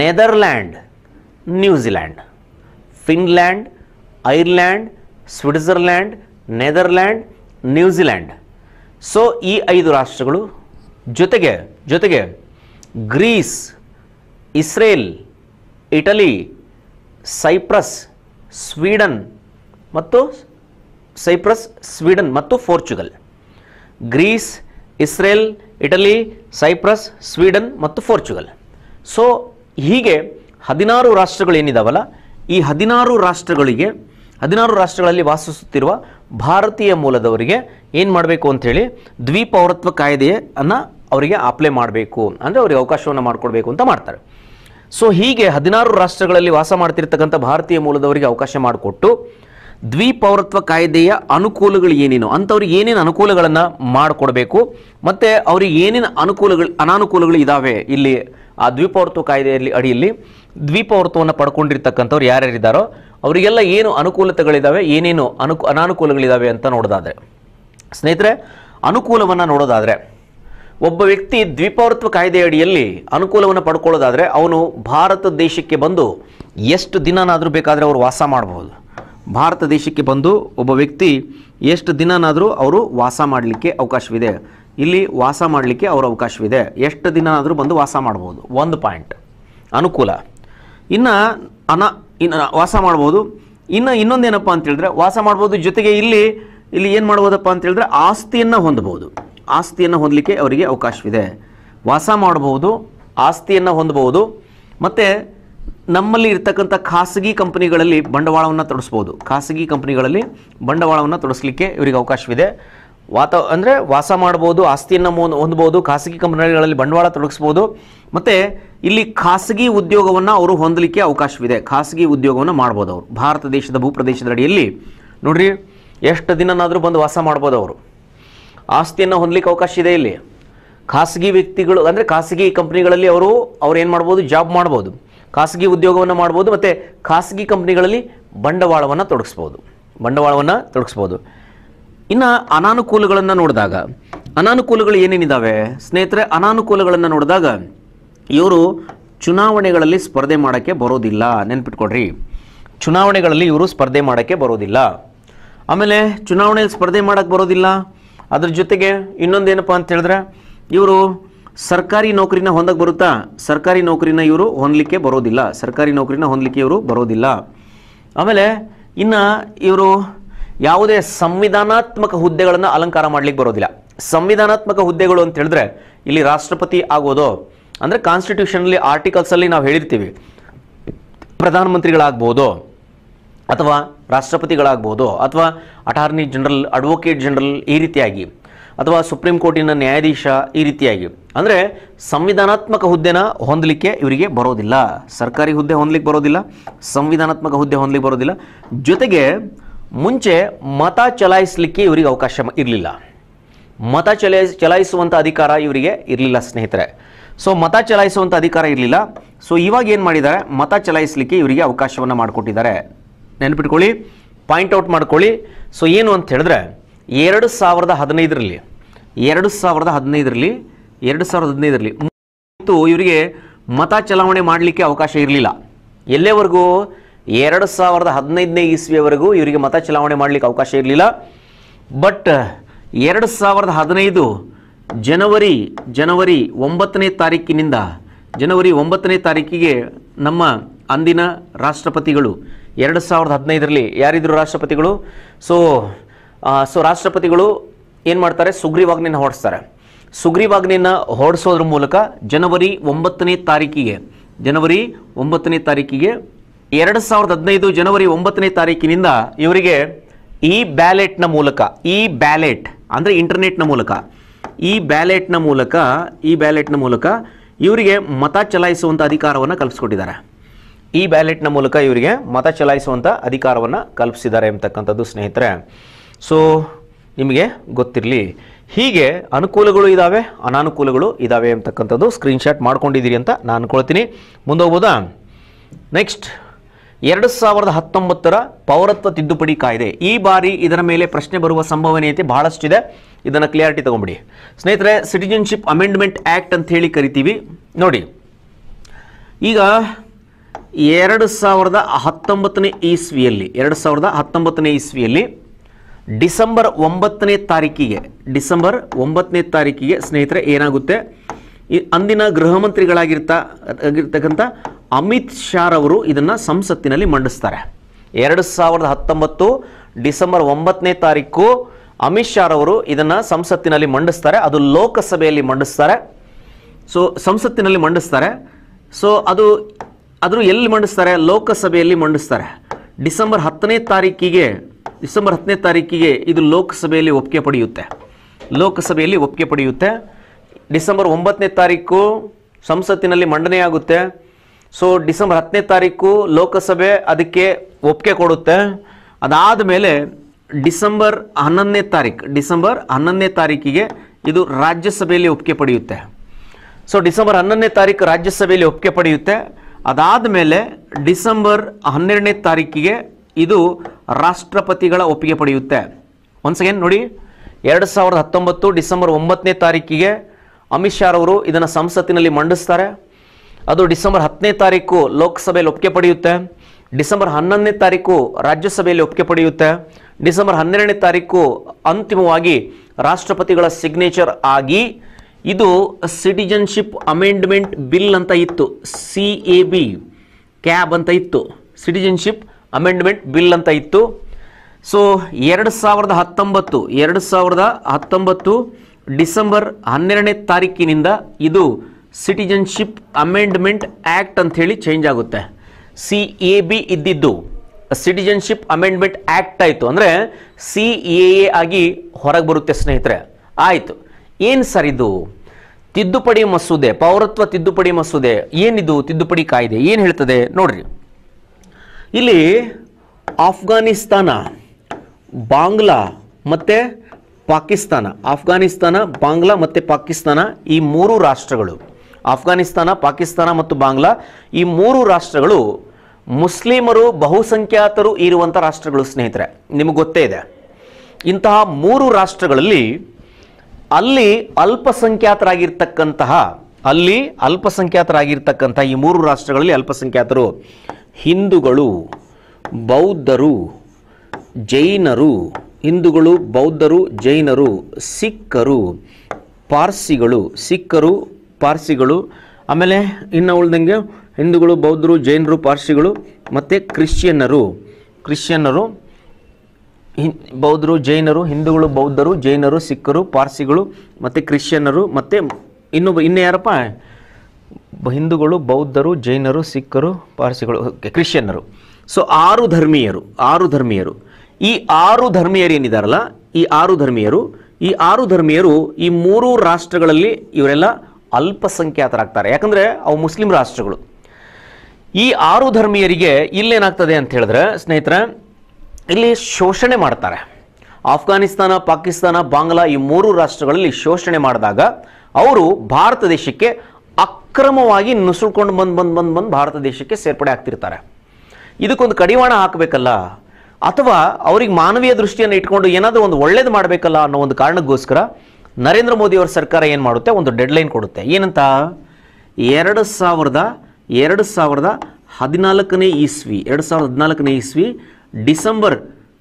Netherland New Zealand Finland Ireland Switzerland Netherland New Zealand so ಈ ಐದು ರಾಷ್ಟ್ರಗಳು ಜೊತೆಗೆ ಜೊತೆಗೆ Greece Israel Italy Cyprus Sweden ಮತ್ತು ಸೈಪ್ರಸ್ ಸ್ವೀಡನ್ ಮತ್ತು Portugal Greece Israel Italy Cyprus Sweden ಮತ್ತು ಫೋರ್ಚುಗಲ್ ಸೊ ಹೀಗೆ ಹದಿನಾರು ಏನಿದಾವಲ್ಲ ಈ ಹದಿನಾರು ರಾಷ್ಟ್ರಗಳಿಗೆ ಹದಿನಾರು ರಾಷ್ಟ್ರಗಳಲ್ಲಿ ವಾಸಿಸುತ್ತಿರುವ ಭಾರತೀಯ ಮೂಲದವರಿಗೆ ಏನು ಮಾಡಬೇಕು ಅಂಥೇಳಿ ದ್ವಿಪೌರತ್ವ ಕಾಯ್ದೆಯನ್ನು ಅವರಿಗೆ ಅಪ್ಲೈ ಮಾಡಬೇಕು ಅಂದರೆ ಅವರಿಗೆ ಅವಕಾಶವನ್ನು ಮಾಡಿಕೊಡ್ಬೇಕು ಅಂತ ಮಾಡ್ತಾರೆ ಸೊ ಹೀಗೆ ಹದಿನಾರು ರಾಷ್ಟ್ರಗಳಲ್ಲಿ ವಾಸ ಮಾಡ್ತಿರ್ತಕ್ಕಂಥ ಭಾರತೀಯ ಮೂಲದವರಿಗೆ ಅವಕಾಶ ಮಾಡಿಕೊಟ್ಟು ದ್ವಿಪೌರತ್ವ ಕಾಯ್ದೆಯ ಅನುಕೂಲಗಳು ಏನೇನು ಅಂಥವ್ರಿಗೆ ಏನೇನು ಅನುಕೂಲಗಳನ್ನು ಮಾಡಿಕೊಡ್ಬೇಕು ಮತ್ತು ಅವ್ರಿಗೆ ಏನೇನು ಅನುಕೂಲಗಳು ಅನಾನುಕೂಲಗಳು ಇದ್ದಾವೆ ಇಲ್ಲಿ ಆ ದ್ವಿಪೌರತ್ವ ಕಾಯ್ದೆಯಲ್ಲಿ ಅಡಿಯಲ್ಲಿ ದ್ವಿಪೌರತ್ವವನ್ನು ಪಡ್ಕೊಂಡಿರ್ತಕ್ಕಂಥವ್ರು ಯಾರ್ಯಾರಿದ್ದಾರೋ ಅವರಿಗೆಲ್ಲ ಏನು ಅನುಕೂಲತೆಗಳಿದ್ದಾವೆ ಏನೇನು ಅನು ಅನಾನುಕೂಲಗಳಿದ್ದಾವೆ ಅಂತ ನೋಡೋದಾದರೆ ಸ್ನೇಹಿತರೆ ಅನುಕೂಲವನ್ನು ನೋಡೋದಾದರೆ ಒಬ್ಬ ವ್ಯಕ್ತಿ ದ್ವಿಪೌರತ್ವ ಅಡಿಯಲ್ಲಿ ಅನುಕೂಲವನ್ನು ಪಡ್ಕೊಳ್ಳೋದಾದರೆ ಅವನು ಭಾರತ ದೇಶಕ್ಕೆ ಬಂದು ಎಷ್ಟು ದಿನನಾದರೂ ಬೇಕಾದರೆ ಅವರು ವಾಸ ಮಾಡಬಹುದು ಭಾರತ ದೇಶಕ್ಕೆ ಬಂದು ಒಬ್ಬ ವ್ಯಕ್ತಿ ಎಷ್ಟು ದಿನನಾದರೂ ಅವರು ವಾಸ ಮಾಡಲಿಕ್ಕೆ ಅವಕಾಶವಿದೆ ಇಲ್ಲಿ ವಾಸ ಮಾಡಲಿಕ್ಕೆ ಅವರ ಅವಕಾಶವಿದೆ ಎಷ್ಟು ದಿನನಾದರೂ ಬಂದು ವಾಸ ಮಾಡ್ಬೋದು ಒಂದು ಪಾಯಿಂಟ್ ಅನುಕೂಲ ಇನ್ನು ಅನ ಇನ್ನು ವಾಸ ಮಾಡ್ಬೋದು ಇನ್ನು ಇನ್ನೊಂದೇನಪ್ಪ ಅಂತೇಳಿದ್ರೆ ವಾಸ ಮಾಡ್ಬೋದು ಜೊತೆಗೆ ಇಲ್ಲಿ ಇಲ್ಲಿ ಏನು ಮಾಡ್ಬೋದಪ್ಪ ಅಂತೇಳಿದ್ರೆ ಆಸ್ತಿಯನ್ನು ಹೊಂದಬಹುದು ಆಸ್ತಿಯನ್ನು ಹೊಂದಲಿಕ್ಕೆ ಅವರಿಗೆ ಅವಕಾಶವಿದೆ ವಾಸ ಮಾಡಬಹುದು ಆಸ್ತಿಯನ್ನು ಹೊಂದಬಹುದು ಮತ್ತು ನಮ್ಮಲ್ಲಿ ಇರ್ತಕ್ಕಂಥ ಖಾಸಗಿ ಕಂಪನಿಗಳಲ್ಲಿ ಬಂಡವಾಳವನ್ನು ತೊಡಸ್ಬೋದು ಖಾಸಗಿ ಕಂಪನಿಗಳಲ್ಲಿ ಬಂಡವಾಳವನ್ನು ತೊಡಸ್ಲಿಕ್ಕೆ ಇವರಿಗೆ ಅವಕಾಶವಿದೆ ವಾತ ಅಂದರೆ ವಾಸ ಮಾಡ್ಬೋದು ಆಸ್ತಿಯನ್ನು ಹೊಂದ್ಬೋದು ಖಾಸಗಿ ಕಂಪನಿಗಳಲ್ಲಿ ಬಂಡವಾಳ ತೊಡಗಿಸ್ಬೋದು ಮತ್ತು ಇಲ್ಲಿ ಖಾಸಗಿ ಉದ್ಯೋಗವನ್ನು ಅವರು ಹೊಂದಲಿಕ್ಕೆ ಅವಕಾಶವಿದೆ ಖಾಸಗಿ ಉದ್ಯೋಗವನ್ನು ಮಾಡ್ಬೋದು ಅವರು ಭಾರತ ದೇಶದ ಭೂಪ್ರದೇಶದ ಅಡಿಯಲ್ಲಿ ನೋಡ್ರಿ ಎಷ್ಟು ದಿನನಾದರೂ ಬಂದು ವಾಸ ಮಾಡ್ಬೋದು ಅವರು ಆಸ್ತಿಯನ್ನು ಹೊಂದಲಿಕ್ಕೆ ಅವಕಾಶ ಇದೆ ಇಲ್ಲಿ ಖಾಸಗಿ ವ್ಯಕ್ತಿಗಳು ಅಂದರೆ ಖಾಸಗಿ ಕಂಪ್ನಿಗಳಲ್ಲಿ ಅವರು ಅವ್ರು ಏನು ಮಾಡ್ಬೋದು ಜಾಬ್ ಮಾಡ್ಬೋದು ಖಾಸಗಿ ಉದ್ಯೋಗವನ್ನು ಮಾಡ್ಬೋದು ಮತ್ತು ಖಾಸಗಿ ಕಂಪ್ನಿಗಳಲ್ಲಿ ಬಂಡವಾಳವನ್ನು ತೊಡಗಿಸ್ಬೋದು ಬಂಡವಾಳವನ್ನು ತೊಡಗಿಸ್ಬೋದು ಇನ್ನು ಅನಾನುಕೂಲಗಳನ್ನು ನೋಡಿದಾಗ ಅನಾನುಕೂಲಗಳು ಏನೇನಿದ್ದಾವೆ ಸ್ನೇಹಿತರೆ ಅನಾನುಕೂಲಗಳನ್ನು ನೋಡಿದಾಗ ಇವರು ಚುನಾವಣೆಗಳಲ್ಲಿ ಸ್ಪರ್ಧೆ ಮಾಡೋಕ್ಕೆ ಬರೋದಿಲ್ಲ ನೆನ್ಪಿಟ್ಕೊಡ್ರಿ ಚುನಾವಣೆಗಳಲ್ಲಿ ಇವರು ಸ್ಪರ್ಧೆ ಮಾಡೋಕ್ಕೆ ಬರೋದಿಲ್ಲ ಆಮೇಲೆ ಚುನಾವಣೆಯಲ್ಲಿ ಸ್ಪರ್ಧೆ ಮಾಡೋಕ್ಕೆ ಬರೋದಿಲ್ಲ ಅದ್ರ ಜೊತೆಗೆ ಇನ್ನೊಂದೇನಪ್ಪ ಅಂತ ಹೇಳಿದ್ರೆ ಇವರು ಸರ್ಕಾರಿ ನೌಕರಿನ ಹೊಂದಕ್ಕೆ ಬರುತ್ತಾ ಸರ್ಕಾರಿ ನೌಕರಿನ ಇವರು ಹೊಂದಲಿಕ್ಕೆ ಬರೋದಿಲ್ಲ ಸರ್ಕಾರಿ ನೌಕರಿನ ಹೊಂದಲಿಕ್ಕೆ ಇವರು ಬರೋದಿಲ್ಲ ಆಮೇಲೆ ಇನ್ನು ಇವರು ಯಾವುದೇ ಸಂವಿಧಾನಾತ್ಮಕ ಹುದ್ದೆಗಳನ್ನು ಅಲಂಕಾರ ಮಾಡಲಿಕ್ಕೆ ಬರೋದಿಲ್ಲ ಸಂವಿಧಾನಾತ್ಮಕ ಹುದ್ದೆಗಳು ಅಂತ ಹೇಳಿದ್ರೆ ಇಲ್ಲಿ ರಾಷ್ಟ್ರಪತಿ ಆಗೋದು ಅಂದರೆ ಕಾನ್ಸ್ಟಿಟ್ಯೂಷನಲ್ಲಿ ಆರ್ಟಿಕಲ್ಸಲ್ಲಿ ನಾವು ಹೇಳಿರ್ತೀವಿ ಪ್ರಧಾನಮಂತ್ರಿಗಳಾಗ್ಬೋದು ಅಥವಾ ರಾಷ್ಟ್ರಪತಿಗಳಾಗ್ಬೋದು ಅಥವಾ ಅಟಾರ್ನಿ ಜನರಲ್ ಅಡ್ವೊಕೇಟ್ ಜನರಲ್ ಈ ರೀತಿಯಾಗಿ ಅಥವಾ ಸುಪ್ರೀಂ ಕೋರ್ಟಿನ ನ್ಯಾಯಾಧೀಶ ಈ ರೀತಿಯಾಗಿ ಅಂದರೆ ಸಂವಿಧಾನಾತ್ಮಕ ಹುದ್ದೆನ ಹೊಂದಲಿಕ್ಕೆ ಇವರಿಗೆ ಬರೋದಿಲ್ಲ ಸರ್ಕಾರಿ ಹುದ್ದೆ ಹೊಂದಲಿಕ್ಕೆ ಬರೋದಿಲ್ಲ ಸಂವಿಧಾನಾತ್ಮಕ ಹುದ್ದೆ ಹೊಂದಲಿಕ್ಕೆ ಬರೋದಿಲ್ಲ ಜೊತೆಗೆ ಮುಂಚೆ ಮತ ಚಲಾಯಿಸಲಿಕ್ಕೆ ಇವರಿಗೆ ಅವಕಾಶ ಇರಲಿಲ್ಲ ಮತ ಚಲಾಯಿಸ್ ಚಲಾಯಿಸುವಂಥ ಅಧಿಕಾರ ಇವರಿಗೆ ಇರಲಿಲ್ಲ ಸ್ನೇಹಿತರೆ ಸೊ ಮತ ಚಲಾಯಿಸುವಂಥ ಅಧಿಕಾರ ಇರಲಿಲ್ಲ ಸೊ ಇವಾಗ ಏನು ಮಾಡಿದ್ದಾರೆ ಮತ ಚಲಾಯಿಸಲಿಕ್ಕೆ ಇವರಿಗೆ ಅವಕಾಶವನ್ನು ಮಾಡಿಕೊಟ್ಟಿದ್ದಾರೆ ಪಾಯಿಂಟ್ ಔಟ್ ಮಾಡ್ಕೊಳ್ಳಿ ಸೊ ಏನು ಅಂತ ಹೇಳಿದ್ರೆ ಎರಡು ಸಾವಿರದ ಹದಿನೈದರಲ್ಲಿ ಎರಡು ಸಾವಿರದ ಹದಿನೈದರಲ್ಲಿ ಎರಡು ಸಾವಿರದ ಹದಿನೈದರಲ್ಲಿ ಮತ್ತು ಇವರಿಗೆ ಮತ ಚಲಾವಣೆ ಮಾಡಲಿಕ್ಕೆ ಅವಕಾಶ ಇರಲಿಲ್ಲ ಎಲ್ಲೇವರೆಗೂ ಎರಡು ಸಾವಿರದ ಹದಿನೈದನೇ ಇಸ್ವಿಯವರೆಗೂ ಇವರಿಗೆ ಮತ ಚಲಾವಣೆ ಮಾಡಲಿಕ್ಕೆ ಅವಕಾಶ ಇರಲಿಲ್ಲ ಬಟ್ ಎರಡು ಸಾವಿರದ ಹದಿನೈದು ಜನವರಿ ಜನವರಿ ಒಂಬತ್ತನೇ ತಾರೀಕಿನಿಂದ ಜನವರಿ ಒಂಬತ್ತನೇ ತಾರೀಕಿಗೆ ನಮ್ಮ ಅಂದಿನ ರಾಷ್ಟ್ರಪತಿಗಳು ಎರಡು ಸಾವಿರದ ಹದಿನೈದರಲ್ಲಿ ಯಾರಿದ್ರು ರಾಷ್ಟ್ರಪತಿಗಳು ಸೊ ಸೊ ರಾಷ್ಟ್ರಪತಿಗಳು ಏನು ಮಾಡ್ತಾರೆ ಸುಗ್ರೀವಾಜ್ಞೆಯನ್ನು ಹೊಡಿಸ್ತಾರೆ ಸುಗ್ರೀವಾಜ್ಞೆಯನ್ನು ಹೊಡಿಸೋದ್ರ ಮೂಲಕ ಜನವರಿ ಒಂಬತ್ತನೇ ತಾರೀಕಿಗೆ ಜನವರಿ ಒಂಬತ್ತನೇ ತಾರೀಕಿಗೆ ಎರಡು ಸಾವಿರದ ಹದಿನೈದು ಜನವರಿ ಒಂಬತ್ತನೇ ತಾರೀಕಿನಿಂದ ಇವರಿಗೆ ಈ ಬ್ಯಾಲೆಟ್ನ ಮೂಲಕ ಈ ಬ್ಯಾಲೆಟ್ ಅಂದರೆ ಇಂಟರ್ನೆಟ್ನ ಮೂಲಕ ಈ ಬ್ಯಾಲೆಟ್ನ ಮೂಲಕ ಈ ಬ್ಯಾಲೆಟ್ನ ಮೂಲಕ ಇವರಿಗೆ ಮತ ಚಲಾಯಿಸುವಂಥ ಅಧಿಕಾರವನ್ನು ಕಲ್ಪಿಸ್ಕೊಟ್ಟಿದ್ದಾರೆ ಈ ಬ್ಯಾಲೆಟ್ನ ಮೂಲಕ ಇವರಿಗೆ ಮತ ಚಲಾಯಿಸುವಂಥ ಅಧಿಕಾರವನ್ನು ಕಲ್ಪಿಸಿದ್ದಾರೆ ಎಂಬತಕ್ಕಂಥದ್ದು ಸ್ನೇಹಿತರೆ ಸೊ ನಿಮಗೆ ಗೊತ್ತಿರಲಿ ಹೀಗೆ ಅನುಕೂಲಗಳು ಇದ್ದಾವೆ ಅನಾನುಕೂಲಗಳು ಇದ್ದಾವೆ ಅಂತಕ್ಕಂಥದ್ದು ಸ್ಕ್ರೀನ್ಶಾಟ್ ಮಾಡ್ಕೊಂಡಿದ್ದೀರಿ ಅಂತ ನಾನು ಅನ್ಕೊಳ್ತೀನಿ ಮುಂದೋಗ್ಬೋದಾ ನೆಕ್ಸ್ಟ್ ಎರಡು ಸಾವಿರದ ಹತ್ತೊಂಬತ್ತರ ಪೌರತ್ವ ತಿದ್ದುಪಡಿ ಕಾಯ್ದೆ ಈ ಬಾರಿ ಇದರ ಮೇಲೆ ಪ್ರಶ್ನೆ ಬರುವ ಸಂಭವನೀಯತೆ ಬಹಳಷ್ಟಿದೆ ಇದನ್ನು ಕ್ಲಿಯಾರಿಟಿ ತೊಗೊಂಬಿಡಿ ಸ್ನೇಹಿತರೆ ಸಿಟಿಜನ್ಶಿಪ್ ಅಮೆಂಡ್ಮೆಂಟ್ ಆ್ಯಕ್ಟ್ ಅಂತ ಹೇಳಿ ಕರಿತೀವಿ ನೋಡಿ ಈಗ ಎರಡು ಸಾವಿರದ ಹತ್ತೊಂಬತ್ತನೇ ಇಸ್ವಿಯಲ್ಲಿ ಎರಡು ಸಾವಿರದ ಹತ್ತೊಂಬತ್ತನೇ ಇಸ್ವಿಯಲ್ಲಿ ಡಿಸೆಂಬರ್ ಒಂಬತ್ತನೇ ತಾರೀಕಿಗೆ ಡಿಸೆಂಬರ್ ಒಂಬತ್ತನೇ ತಾರೀಕಿಗೆ ಸ್ನೇಹಿತರೆ ಏನಾಗುತ್ತೆ ಅಂದಿನ ಗೃಹ ಮಂತ್ರಿಗಳಾಗಿರ್ತಾ ಆಗಿರ್ತಕ್ಕಂಥ ಅಮಿತ್ ಶಾರವರು ಇದನ್ನು ಸಂಸತ್ತಿನಲ್ಲಿ ಮಂಡಿಸ್ತಾರೆ ಎರಡು ಸಾವಿರದ ಹತ್ತೊಂಬತ್ತು ಡಿಸೆಂಬರ್ ಒಂಬತ್ತನೇ ತಾರೀಕು ಅಮಿತ್ ಶಾರವರು ಇದನ್ನು ಸಂಸತ್ತಿನಲ್ಲಿ ಮಂಡಿಸ್ತಾರೆ ಅದು ಲೋಕಸಭೆಯಲ್ಲಿ ಮಂಡಿಸ್ತಾರೆ ಸೊ ಸಂಸತ್ತಿನಲ್ಲಿ ಮಂಡಿಸ್ತಾರೆ ಸೊ ಅದು ಆದರೂ ಎಲ್ಲಿ ಮಂಡಿಸ್ತಾರೆ ಲೋಕಸಭೆಯಲ್ಲಿ ಮಂಡಿಸ್ತಾರೆ ಡಿಸೆಂಬರ್ ಹತ್ತನೇ ತಾರೀಕಿಗೆ ಡಿಸೆಂಬರ್ ಹತ್ತನೇ ತಾರೀಕಿಗೆ ಇದು ಲೋಕಸಭೆಯಲ್ಲಿ ಒಪ್ಪಿಗೆ ಪಡೆಯುತ್ತೆ ಲೋಕಸಭೆಯಲ್ಲಿ ಒಪ್ಪಿಗೆ ಪಡೆಯುತ್ತೆ ಡಿಸೆಂಬರ್ ಒಂಬತ್ತನೇ ತಾರೀಕು ಸಂಸತ್ತಿನಲ್ಲಿ ಮಂಡನೆಯಾಗುತ್ತೆ ಸೊ ಡಿಸೆಂಬರ್ ಹತ್ತನೇ ತಾರೀಕು ಲೋಕಸಭೆ ಅದಕ್ಕೆ ಒಪ್ಪಿಗೆ ಕೊಡುತ್ತೆ ಅದಾದ ಮೇಲೆ ಡಿಸೆಂಬರ್ ಹನ್ನೊಂದನೇ ತಾರೀಕು ಡಿಸೆಂಬರ್ ಹನ್ನೊಂದನೇ ತಾರೀಕಿಗೆ ಇದು ರಾಜ್ಯಸಭೆಯಲ್ಲಿ ಒಪ್ಪಿಗೆ ಪಡೆಯುತ್ತೆ ಸೊ ಡಿಸೆಂಬರ್ ಹನ್ನೊಂದನೇ ತಾರೀಕು ರಾಜ್ಯಸಭೆಯಲ್ಲಿ ಒಪ್ಪಿಗೆ ಪಡೆಯುತ್ತೆ ಅದಾದ ಮೇಲೆ ಡಿಸೆಂಬರ್ ಹನ್ನೆರಡನೇ ತಾರೀಕಿಗೆ ಇದು ರಾಷ್ಟ್ರಪತಿಗಳ ಒಪ್ಪಿಗೆ ಪಡೆಯುತ್ತೆ ಒನ್ಸ್ ಅಗೇನ್ ನೋಡಿ ಎರಡು ಸಾವಿರದ ಹತ್ತೊಂಬತ್ತು ಡಿಸೆಂಬರ್ ಒಂಬತ್ತನೇ ತಾರೀಕಿಗೆ ಅಮಿತ್ ಶಾ ರವರು ಇದನ್ನು ಸಂಸತ್ತಿನಲ್ಲಿ ಮಂಡಿಸ್ತಾರೆ ಅದು ಡಿಸೆಂಬರ್ ಹತ್ತನೇ ತಾರೀಕು ಲೋಕಸಭೆಯಲ್ಲಿ ಒಪ್ಪಿಗೆ ಪಡೆಯುತ್ತೆ ಡಿಸೆಂಬರ್ ಹನ್ನೊಂದನೇ ತಾರೀಕು ರಾಜ್ಯಸಭೆಯಲ್ಲಿ ಒಪ್ಪಿಗೆ ಪಡೆಯುತ್ತೆ ಡಿಸೆಂಬರ್ ಹನ್ನೆರಡನೇ ತಾರೀಕು ಅಂತಿಮವಾಗಿ ರಾಷ್ಟ್ರಪತಿಗಳ ಸಿಗ್ನೇಚರ್ ಆಗಿ ಇದು ಸಿಟಿಜನ್ಶಿಪ್ ಅಮೆಂಡ್ಮೆಂಟ್ ಬಿಲ್ ಅಂತ ಇತ್ತು ಸಿ ಎ ಬಿ ಕ್ಯಾಬ್ ಅಂತ ಇತ್ತು ಸಿಟಿಜನ್ಶಿಪ್ ಅಮೆಂಡ್ಮೆಂಟ್ ಬಿಲ್ ಅಂತ ಇತ್ತು ಸೊ ಎರಡು ಸಾವಿರದ ಹತ್ತೊಂಬತ್ತು ಎರಡು ಸಾವಿರದ ಹತ್ತೊಂಬತ್ತು ಡಿಸೆಂಬರ್ ಹನ್ನೆರಡನೇ ತಾರೀಕಿನಿಂದ ಇದು ಸಿಟಿಜನ್ಶಿಪ್ ಅಮೆಂಡ್ಮೆಂಟ್ ಆ್ಯಕ್ಟ್ ಅಂಥೇಳಿ ಚೇಂಜ್ ಆಗುತ್ತೆ ಸಿ ಎ ಬಿ ಇದ್ದಿದ್ದು ಸಿಟಿಜನ್ಶಿಪ್ ಅಮೆಂಡ್ಮೆಂಟ್ ಆ್ಯಕ್ಟ್ ಆಯಿತು ಅಂದರೆ ಸಿ ಎ ಆಗಿ ಹೊರಗೆ ಬರುತ್ತೆ ಸ್ನೇಹಿತರೆ ಆಯಿತು ಏನು ಸರ್ ಇದು ತಿದ್ದುಪಡಿ ಮಸೂದೆ ಪೌರತ್ವ ತಿದ್ದುಪಡಿ ಮಸೂದೆ ಏನಿದು ತಿದ್ದುಪಡಿ ಕಾಯ್ದೆ ಏನು ಹೇಳ್ತದೆ ನೋಡ್ರಿ ಇಲ್ಲಿ ಆಫ್ಘಾನಿಸ್ತಾನ ಬಾಂಗ್ಲಾ ಮತ್ತು ಪಾಕಿಸ್ತಾನ ಆಫ್ಘಾನಿಸ್ತಾನ ಬಾಂಗ್ಲಾ ಮತ್ತು ಪಾಕಿಸ್ತಾನ ಈ ಮೂರು ರಾಷ್ಟ್ರಗಳು ಆಫ್ಘಾನಿಸ್ತಾನ ಪಾಕಿಸ್ತಾನ ಮತ್ತು ಬಾಂಗ್ಲಾ ಈ ಮೂರು ರಾಷ್ಟ್ರಗಳು ಮುಸ್ಲಿಮರು ಬಹುಸಂಖ್ಯಾತರು ಇರುವಂಥ ರಾಷ್ಟ್ರಗಳು ಸ್ನೇಹಿತರೆ ನಿಮಗೆ ಗೊತ್ತೇ ಇದೆ ಇಂತಹ ಮೂರು ರಾಷ್ಟ್ರಗಳಲ್ಲಿ ಅಲ್ಲಿ ಅಲ್ಪಸಂಖ್ಯಾತರಾಗಿರ್ತಕ್ಕಂತಹ ಅಲ್ಲಿ ಅಲ್ಪಸಂಖ್ಯಾತರಾಗಿರ್ತಕ್ಕಂತಹ ಈ ಮೂರು ರಾಷ್ಟ್ರಗಳಲ್ಲಿ ಅಲ್ಪಸಂಖ್ಯಾತರು ಹಿಂದೂಗಳು ಬೌದ್ಧರು ಜೈನರು ಹಿಂದೂಗಳು ಬೌದ್ಧರು ಜೈನರು ಸಿಖ್ಖರು ಪಾರ್ಸಿಗಳು ಸಿಖ್ಖರು ಪಾರ್ಸಿಗಳು ಆಮೇಲೆ ಇನ್ನು ಉಳ್ದಂಗೆ ಹಿಂದೂಗಳು ಬೌದ್ಧರು ಜೈನರು ಪಾರ್ಸಿಗಳು ಮತ್ತು ಕ್ರಿಶ್ಚಿಯನ್ನರು ಕ್ರಿಶ್ಚಿಯನ್ನರು ಬೌದ್ಧರು ಜೈನರು ಹಿಂದೂಗಳು ಬೌದ್ಧರು ಜೈನರು ಸಿಖ್ಖರು ಪಾರ್ಸಿಗಳು ಮತ್ತು ಕ್ರಿಶ್ಚಿಯನ್ನರು ಮತ್ತು ಇನ್ನು ಇನ್ನು ಯಾರಪ್ಪ ಹಿಂದೂಗಳು ಬೌದ್ಧರು ಜೈನರು ಸಿಖ್ಖರು ಪಾರ್ಸಿಗಳು ಕ್ರಿಶ್ಚಿಯನ್ನರು ಸೊ ಆರು ಧರ್ಮೀಯರು ಆರು ಧರ್ಮೀಯರು ಈ ಆರು ಧರ್ಮೀಯರು ಏನಿದಾರಲ್ಲ ಈ ಆರು ಧರ್ಮೀಯರು ಈ ಆರು ಧರ್ಮೀಯರು ಈ ಮೂರು ರಾಷ್ಟ್ರಗಳಲ್ಲಿ ಇವರೆಲ್ಲ ಅಲ್ಪಸಂಖ್ಯಾತರಾಗ್ತಾರೆ ಯಾಕಂದರೆ ಅವು ಮುಸ್ಲಿಂ ರಾಷ್ಟ್ರಗಳು ಈ ಆರು ಧರ್ಮೀಯರಿಗೆ ಇಲ್ಲೇನಾಗ್ತದೆ ಅಂತ ಹೇಳಿದ್ರೆ ಸ್ನೇಹಿತರೆ ಇಲ್ಲಿ ಶೋಷಣೆ ಮಾಡ್ತಾರೆ ಆಫ್ಘಾನಿಸ್ತಾನ ಪಾಕಿಸ್ತಾನ ಬಾಂಗ್ಲಾ ಈ ಮೂರು ರಾಷ್ಟ್ರಗಳಲ್ಲಿ ಶೋಷಣೆ ಮಾಡಿದಾಗ ಅವರು ಭಾರತ ದೇಶಕ್ಕೆ ಅಕ್ರಮವಾಗಿ ನುಸುಳ್ಕೊಂಡು ಬಂದು ಬಂದು ಬಂದು ಬಂದು ಭಾರತ ದೇಶಕ್ಕೆ ಸೇರ್ಪಡೆ ಆಗ್ತಿರ್ತಾರೆ ಇದಕ್ಕೊಂದು ಕಡಿವಾಣ ಹಾಕಬೇಕಲ್ಲ ಅಥವಾ ಅವ್ರಿಗೆ ಮಾನವೀಯ ದೃಷ್ಟಿಯನ್ನು ಇಟ್ಕೊಂಡು ಏನಾದರೂ ಒಂದು ಒಳ್ಳೇದು ಮಾಡಬೇಕಲ್ಲ ಅನ್ನೋ ಒಂದು ಕಾರಣಕ್ಕೋಸ್ಕರ ನರೇಂದ್ರ ಮೋದಿ ಅವರ ಸರ್ಕಾರ ಏನು ಮಾಡುತ್ತೆ ಒಂದು ಡೆಡ್ಲೈನ್ ಕೊಡುತ್ತೆ ಏನಂತ ಎರಡು ಸಾವಿರದ ಎರಡು ಸಾವಿರದ ಹದಿನಾಲ್ಕನೇ ಇಸ್ವಿ ಎರಡು ಸಾವಿರದ ಹದಿನಾಲ್ಕನೇ ಇಸ್ವಿ ಡಿಸೆಂಬರ್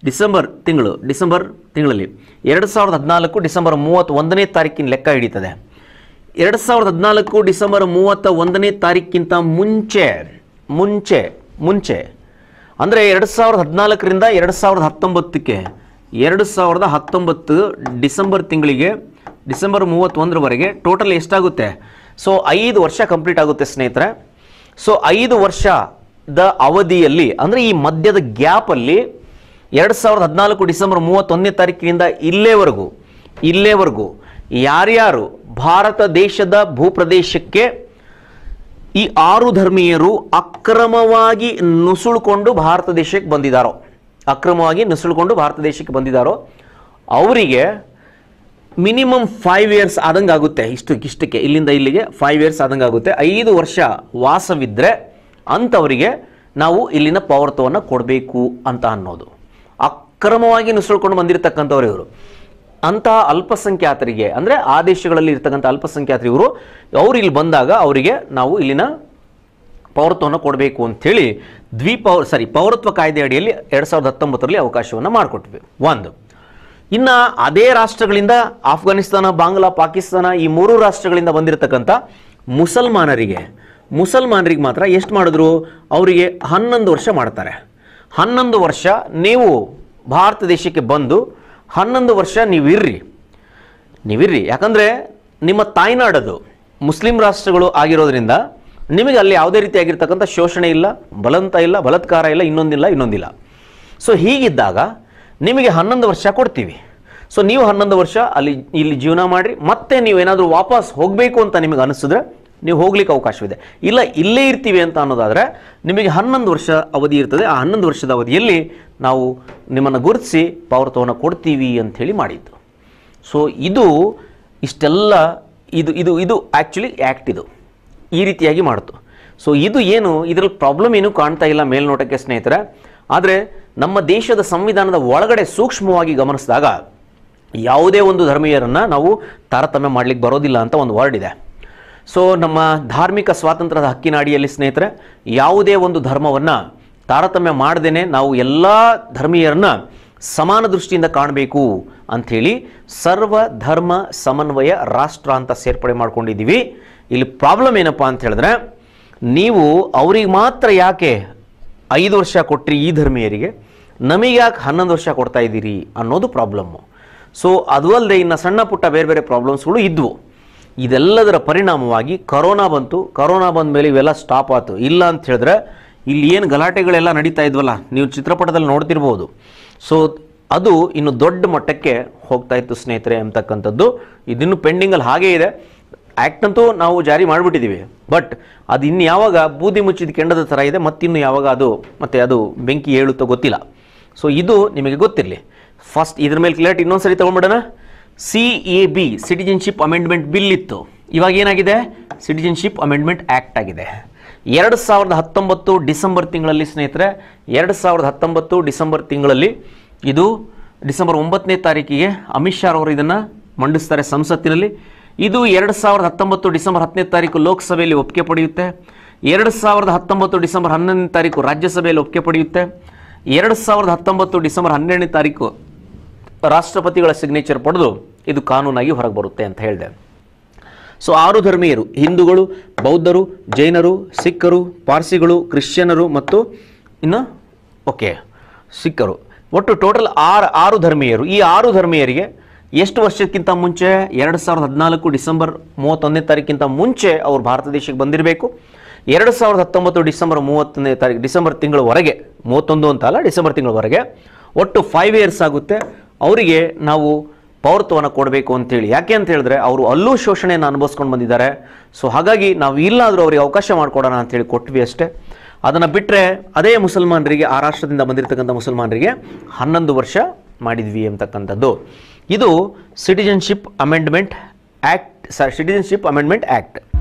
ಡಿಸೆಂಬರ್ ತಿಂಗಳು ಡಿಸೆಂಬರ್ ತಿಂಗಳಲ್ಲಿ ಎರಡು ಸಾವಿರದ ಹದಿನಾಲ್ಕು ಡಿಸೆಂಬರ್ ಒಂದನೇ ತಾರೀಕಿನ ಲೆಕ್ಕ ಹಿಡಿತದೆ ಎರಡು ಸಾವಿರದ ಹದಿನಾಲ್ಕು ಡಿಸೆಂಬರ್ ಮೂವತ್ತ ಒಂದನೇ ತಾರೀಕಿಂತ ಮುಂಚೆ ಮುಂಚೆ ಮುಂಚೆ ಅಂದರೆ ಎರಡು ಸಾವಿರದ ಹದಿನಾಲ್ಕರಿಂದ ಎರಡು ಸಾವಿರದ ಹತ್ತೊಂಬತ್ತಕ್ಕೆ ಎರಡು ಸಾವಿರದ ಹತ್ತೊಂಬತ್ತು ಡಿಸೆಂಬರ್ ತಿಂಗಳಿಗೆ ಡಿಸೆಂಬರ್ ಮೂವತ್ತೊಂದರವರೆಗೆ ಟೋಟಲ್ ಎಷ್ಟಾಗುತ್ತೆ ಸೊ ಐದು ವರ್ಷ ಕಂಪ್ಲೀಟ್ ಆಗುತ್ತೆ ಸ್ನೇಹಿತರೆ ಸೊ ಐದು ವರ್ಷ ದ ಅವಧಿಯಲ್ಲಿ ಅಂದರೆ ಈ ಮಧ್ಯದ ಗ್ಯಾಪಲ್ಲಿ ಎರಡು ಸಾವಿರದ ಹದಿನಾಲ್ಕು ಡಿಸೆಂಬರ್ ಮೂವತ್ತೊಂದನೇ ತಾರೀಕಿನಿಂದ ಇಲ್ಲೇವರೆಗೂ ಇಲ್ಲೇವರೆಗೂ ಯಾರ್ಯಾರು ಭಾರತ ದೇಶದ ಭೂಪ್ರದೇಶಕ್ಕೆ ಈ ಆರು ಧರ್ಮೀಯರು ಅಕ್ರಮವಾಗಿ ನುಸುಳ್ಕೊಂಡು ಭಾರತ ದೇಶಕ್ಕೆ ಬಂದಿದ್ದಾರೋ ಅಕ್ರಮವಾಗಿ ನುಸುಳ್ಕೊಂಡು ಭಾರತ ದೇಶಕ್ಕೆ ಬಂದಿದ್ದಾರೋ ಅವರಿಗೆ ಮಿನಿಮಮ್ ಫೈವ್ ಇಯರ್ಸ್ ಆದಂಗೆ ಆಗುತ್ತೆ ಇಷ್ಟು ಇಷ್ಟಕ್ಕೆ ಇಲ್ಲಿಂದ ಇಲ್ಲಿಗೆ ಫೈವ್ ಇಯರ್ಸ್ ಆದಂಗಾಗುತ್ತೆ ಐದು ವರ್ಷ ವಾಸವಿದ್ದರೆ ಅಂಥವರಿಗೆ ನಾವು ಇಲ್ಲಿನ ಪೌರತ್ವವನ್ನು ಕೊಡಬೇಕು ಅಂತ ಅನ್ನೋದು ಅಕ್ರಮವಾಗಿ ನುಸುಳ್ಕೊಂಡು ಬಂದಿರತಕ್ಕಂಥವ್ರು ಇವರು ಅಂತಹ ಅಲ್ಪಸಂಖ್ಯಾತರಿಗೆ ಅಂದರೆ ಆ ದೇಶಗಳಲ್ಲಿ ಇರ್ತಕ್ಕಂಥ ಅಲ್ಪಸಂಖ್ಯಾತರಿ ಇವರು ಅವ್ರು ಇಲ್ಲಿ ಬಂದಾಗ ಅವರಿಗೆ ನಾವು ಇಲ್ಲಿನ ಪೌರತ್ವವನ್ನು ಕೊಡಬೇಕು ಅಂಥೇಳಿ ದ್ವಿಪ ಸಾರಿ ಪೌರತ್ವ ಕಾಯ್ದೆ ಅಡಿಯಲ್ಲಿ ಎರಡು ಸಾವಿರದ ಹತ್ತೊಂಬತ್ತರಲ್ಲಿ ಅವಕಾಶವನ್ನು ಮಾಡಿಕೊಟ್ವಿ ಒಂದು ಇನ್ನು ಅದೇ ರಾಷ್ಟ್ರಗಳಿಂದ ಆಫ್ಘಾನಿಸ್ತಾನ ಬಾಂಗ್ಲಾ ಪಾಕಿಸ್ತಾನ ಈ ಮೂರು ರಾಷ್ಟ್ರಗಳಿಂದ ಬಂದಿರತಕ್ಕಂಥ ಮುಸಲ್ಮಾನರಿಗೆ ಮುಸಲ್ಮಾನರಿಗೆ ಮಾತ್ರ ಎಷ್ಟು ಮಾಡಿದ್ರು ಅವರಿಗೆ ಹನ್ನೊಂದು ವರ್ಷ ಮಾಡ್ತಾರೆ ಹನ್ನೊಂದು ವರ್ಷ ನೀವು ಭಾರತ ದೇಶಕ್ಕೆ ಬಂದು ಹನ್ನೊಂದು ವರ್ಷ ನೀವಿರ್ರಿ ನೀವಿರ್ರಿ ಯಾಕಂದರೆ ನಿಮ್ಮ ತಾಯ್ನಾಡದು ಮುಸ್ಲಿಂ ರಾಷ್ಟ್ರಗಳು ಆಗಿರೋದ್ರಿಂದ ನಿಮಗೆ ಅಲ್ಲಿ ಯಾವುದೇ ರೀತಿಯಾಗಿರ್ತಕ್ಕಂಥ ಶೋಷಣೆ ಇಲ್ಲ ಬಲಂತ ಇಲ್ಲ ಬಲತ್ಕಾರ ಇಲ್ಲ ಇನ್ನೊಂದಿಲ್ಲ ಇನ್ನೊಂದಿಲ್ಲ ಸೊ ಹೀಗಿದ್ದಾಗ ನಿಮಗೆ ಹನ್ನೊಂದು ವರ್ಷ ಕೊಡ್ತೀವಿ ಸೊ ನೀವು ಹನ್ನೊಂದು ವರ್ಷ ಅಲ್ಲಿ ಇಲ್ಲಿ ಜೀವನ ಮಾಡಿರಿ ಮತ್ತೆ ನೀವೇನಾದರೂ ವಾಪಸ್ ಹೋಗಬೇಕು ಅಂತ ನಿಮಗೆ ಅನಿಸಿದ್ರೆ ನೀವು ಹೋಗ್ಲಿಕ್ಕೆ ಅವಕಾಶವಿದೆ ಇಲ್ಲ ಇಲ್ಲೇ ಇರ್ತೀವಿ ಅಂತ ಅನ್ನೋದಾದರೆ ನಿಮಗೆ ಹನ್ನೊಂದು ವರ್ಷ ಅವಧಿ ಇರ್ತದೆ ಆ ಹನ್ನೊಂದು ವರ್ಷದ ಅವಧಿಯಲ್ಲಿ ನಾವು ನಿಮ್ಮನ್ನು ಗುರುತಿಸಿ ಪೌರತ್ವವನ್ನು ಕೊಡ್ತೀವಿ ಅಂಥೇಳಿ ಮಾಡಿದ್ದು ಸೊ ಇದು ಇಷ್ಟೆಲ್ಲ ಇದು ಇದು ಇದು ಆ್ಯಕ್ಚುಲಿ ಆ್ಯಕ್ಟ್ ಇದು ಈ ರೀತಿಯಾಗಿ ಮಾಡಿತು ಸೊ ಇದು ಏನು ಇದರಲ್ಲಿ ಪ್ರಾಬ್ಲಮ್ ಏನೂ ಕಾಣ್ತಾ ಇಲ್ಲ ಮೇಲ್ನೋಟಕ್ಕೆ ಸ್ನೇಹಿತರೆ ಆದರೆ ನಮ್ಮ ದೇಶದ ಸಂವಿಧಾನದ ಒಳಗಡೆ ಸೂಕ್ಷ್ಮವಾಗಿ ಗಮನಿಸಿದಾಗ ಯಾವುದೇ ಒಂದು ಧರ್ಮೀಯರನ್ನು ನಾವು ತಾರತಮ್ಯ ಮಾಡಲಿಕ್ಕೆ ಬರೋದಿಲ್ಲ ಅಂತ ಒಂದು ವರ್ಡ್ ಇದೆ ಸೊ ನಮ್ಮ ಧಾರ್ಮಿಕ ಸ್ವಾತಂತ್ರ್ಯದ ಹಕ್ಕಿನ ಅಡಿಯಲ್ಲಿ ಸ್ನೇಹಿತರೆ ಯಾವುದೇ ಒಂದು ಧರ್ಮವನ್ನು ತಾರತಮ್ಯ ಮಾಡದೇನೆ ನಾವು ಎಲ್ಲ ಧರ್ಮೀಯರನ್ನ ಸಮಾನ ದೃಷ್ಟಿಯಿಂದ ಕಾಣಬೇಕು ಅಂಥೇಳಿ ಸರ್ವ ಧರ್ಮ ಸಮನ್ವಯ ರಾಷ್ಟ್ರ ಅಂತ ಸೇರ್ಪಡೆ ಮಾಡ್ಕೊಂಡಿದ್ದೀವಿ ಇಲ್ಲಿ ಪ್ರಾಬ್ಲಮ್ ಏನಪ್ಪ ಅಂತ ಹೇಳಿದ್ರೆ ನೀವು ಅವ್ರಿಗೆ ಮಾತ್ರ ಯಾಕೆ ಐದು ವರ್ಷ ಕೊಟ್ಟಿರಿ ಈ ಧರ್ಮೀಯರಿಗೆ ನಮಗೆ ಯಾಕೆ ಹನ್ನೊಂದು ವರ್ಷ ಕೊಡ್ತಾ ಇದ್ದೀರಿ ಅನ್ನೋದು ಪ್ರಾಬ್ಲಮ್ಮು ಸೊ ಅದು ಅಲ್ಲದೆ ಇನ್ನು ಸಣ್ಣ ಪುಟ್ಟ ಬೇರೆ ಬೇರೆ ಪ್ರಾಬ್ಲಮ್ಸ್ಗಳು ಇದ್ವು ಇದೆಲ್ಲದರ ಪರಿಣಾಮವಾಗಿ ಕರೋನಾ ಬಂತು ಕರೋನಾ ಬಂದ ಮೇಲೆ ಇವೆಲ್ಲ ಸ್ಟಾಪ್ ಆಯಿತು ಇಲ್ಲ ಅಂತ ಹೇಳಿದ್ರೆ ಇಲ್ಲಿ ಏನು ಗಲಾಟೆಗಳೆಲ್ಲ ನಡೀತಾ ಇದ್ವಲ್ಲ ನೀವು ಚಿತ್ರಪಟದಲ್ಲಿ ನೋಡ್ತಿರ್ಬೋದು ಸೊ ಅದು ಇನ್ನು ದೊಡ್ಡ ಮಟ್ಟಕ್ಕೆ ಹೋಗ್ತಾ ಇತ್ತು ಸ್ನೇಹಿತರೆ ಅಂತಕ್ಕಂಥದ್ದು ಇದಿನ್ನು ಪೆಂಡಿಂಗಲ್ಲಿ ಹಾಗೇ ಇದೆ ಆ್ಯಕ್ಟ್ ಅಂತೂ ನಾವು ಜಾರಿ ಮಾಡಿಬಿಟ್ಟಿದ್ದೀವಿ ಬಟ್ ಅದು ಇನ್ನು ಯಾವಾಗ ಬೂದಿ ಮುಚ್ಚಿದ ಕೆಂಡದ ಥರ ಇದೆ ಮತ್ತಿನ್ನು ಯಾವಾಗ ಅದು ಮತ್ತೆ ಅದು ಬೆಂಕಿ ಹೇಳುತ್ತೋ ಗೊತ್ತಿಲ್ಲ ಸೊ ಇದು ನಿಮಗೆ ಗೊತ್ತಿರಲಿ ಫಸ್ಟ್ ಇದ್ರ ಮೇಲೆ ಕ್ಲಿಯರ್ಟ್ ಇನ್ನೊಂದು ಸರಿ ತೊಗೊಂಬಿಡೋಣ C A B citizenship amendment bill ಇತ್ತು ಇವಾಗ ಏನಾಗಿದೆ ಸಿಟಿಜನ್ಶಿಪ್ ಅಮೆಂಡ್ಮೆಂಟ್ ಆ್ಯಕ್ಟ್ ಆಗಿದೆ ಎರಡು ಸಾವಿರದ ಹತ್ತೊಂಬತ್ತು ಡಿಸೆಂಬರ್ ತಿಂಗಳಲ್ಲಿ ಸ್ನೇಹಿತರೆ ಎರಡು ಸಾವಿರದ ಹತ್ತೊಂಬತ್ತು ಡಿಸೆಂಬರ್ ತಿಂಗಳಲ್ಲಿ ಇದು ಡಿಸೆಂಬರ್ ಒಂಬತ್ತನೇ ತಾರೀಕಿಗೆ ಅಮಿತ್ ಶಾ ಅವರು ಇದನ್ನು ಮಂಡಿಸ್ತಾರೆ ಸಂಸತ್ತಿನಲ್ಲಿ ಇದು ಎರಡು ಸಾವಿರದ ಹತ್ತೊಂಬತ್ತು ಡಿಸೆಂಬರ್ ಹತ್ತನೇ ತಾರೀಕು ಲೋಕಸಭೆಯಲ್ಲಿ ಒಪ್ಪಿಗೆ ಪಡೆಯುತ್ತೆ ಎರಡು ಸಾವಿರದ ಹತ್ತೊಂಬತ್ತು ಡಿಸೆಂಬರ್ ಹನ್ನೊಂದನೇ ತಾರೀಕು ರಾಜ್ಯಸಭೆಯಲ್ಲಿ ಒಪ್ಪಿಗೆ ಪಡೆಯುತ್ತೆ ಎರಡು ಸಾವಿರದ ಹತ್ತೊಂಬತ್ತು ಡಿಸೆಂಬರ್ ಹನ್ನೆರಡನೇ ತಾರೀಕು ರಾಷ್ಟ್ರಪತಿಗಳ ಸಿಗ್ನೇಚರ್ ಪಡೆದು ಇದು ಕಾನೂನಾಗಿ ಹೊರಗೆ ಬರುತ್ತೆ ಅಂತ ಹೇಳಿದೆ ಸೊ ಆರು ಧರ್ಮೀಯರು ಹಿಂದೂಗಳು ಬೌದ್ಧರು ಜೈನರು ಸಿಖ್ಖರು ಪಾರ್ಸಿಗಳು ಕ್ರಿಶ್ಚಿಯನರು ಮತ್ತು ಇನ್ನು ಓಕೆ ಸಿಖ್ಖರು ಒಟ್ಟು ಟೋಟಲ್ ಆರು ಆರು ಧರ್ಮೀಯರು ಈ ಆರು ಧರ್ಮೀಯರಿಗೆ ಎಷ್ಟು ವರ್ಷಕ್ಕಿಂತ ಮುಂಚೆ ಎರಡು ಸಾವಿರದ ಹದಿನಾಲ್ಕು ಡಿಸೆಂಬರ್ ಮೂವತ್ತೊಂದನೇ ತಾರೀಕಿಂತ ಮುಂಚೆ ಅವರು ಭಾರತ ದೇಶಕ್ಕೆ ಬಂದಿರಬೇಕು ಎರಡು ಸಾವಿರದ ಹತ್ತೊಂಬತ್ತು ಡಿಸೆಂಬರ್ ಮೂವತ್ತೊಂದನೇ ತಾರೀಕು ಡಿಸೆಂಬರ್ ತಿಂಗಳವರೆಗೆ ಮೂವತ್ತೊಂದು ಅಂತ ಅಲ್ಲ ಡಿಸೆಂಬರ್ ತಿಂಗಳವರೆಗೆ ಒಟ್ಟು ಫೈವ್ ಇಯರ್ಸ್ ಆಗುತ್ತೆ ಅವರಿಗೆ ನಾವು ಪೌರತ್ವವನ್ನು ಕೊಡಬೇಕು ಅಂತೇಳಿ ಯಾಕೆ ಅಂತ ಹೇಳಿದ್ರೆ ಅವರು ಅಲ್ಲೂ ಶೋಷಣೆಯನ್ನು ಅನುಭವಿಸ್ಕೊಂಡು ಬಂದಿದ್ದಾರೆ ಸೊ ಹಾಗಾಗಿ ನಾವು ಇಲ್ಲಾದರೂ ಅವರಿಗೆ ಅವಕಾಶ ಮಾಡಿಕೊಡೋಣ ಅಂತೇಳಿ ಕೊಟ್ವಿ ಅಷ್ಟೇ ಅದನ್ನು ಬಿಟ್ಟರೆ ಅದೇ ಮುಸಲ್ಮಾನರಿಗೆ ಆ ರಾಷ್ಟ್ರದಿಂದ ಬಂದಿರತಕ್ಕಂಥ ಮುಸಲ್ಮಾನರಿಗೆ ಹನ್ನೊಂದು ವರ್ಷ ಮಾಡಿದ್ವಿ ಅಂತಕ್ಕಂಥದ್ದು ಇದು citizenship amendment act citizenship amendment act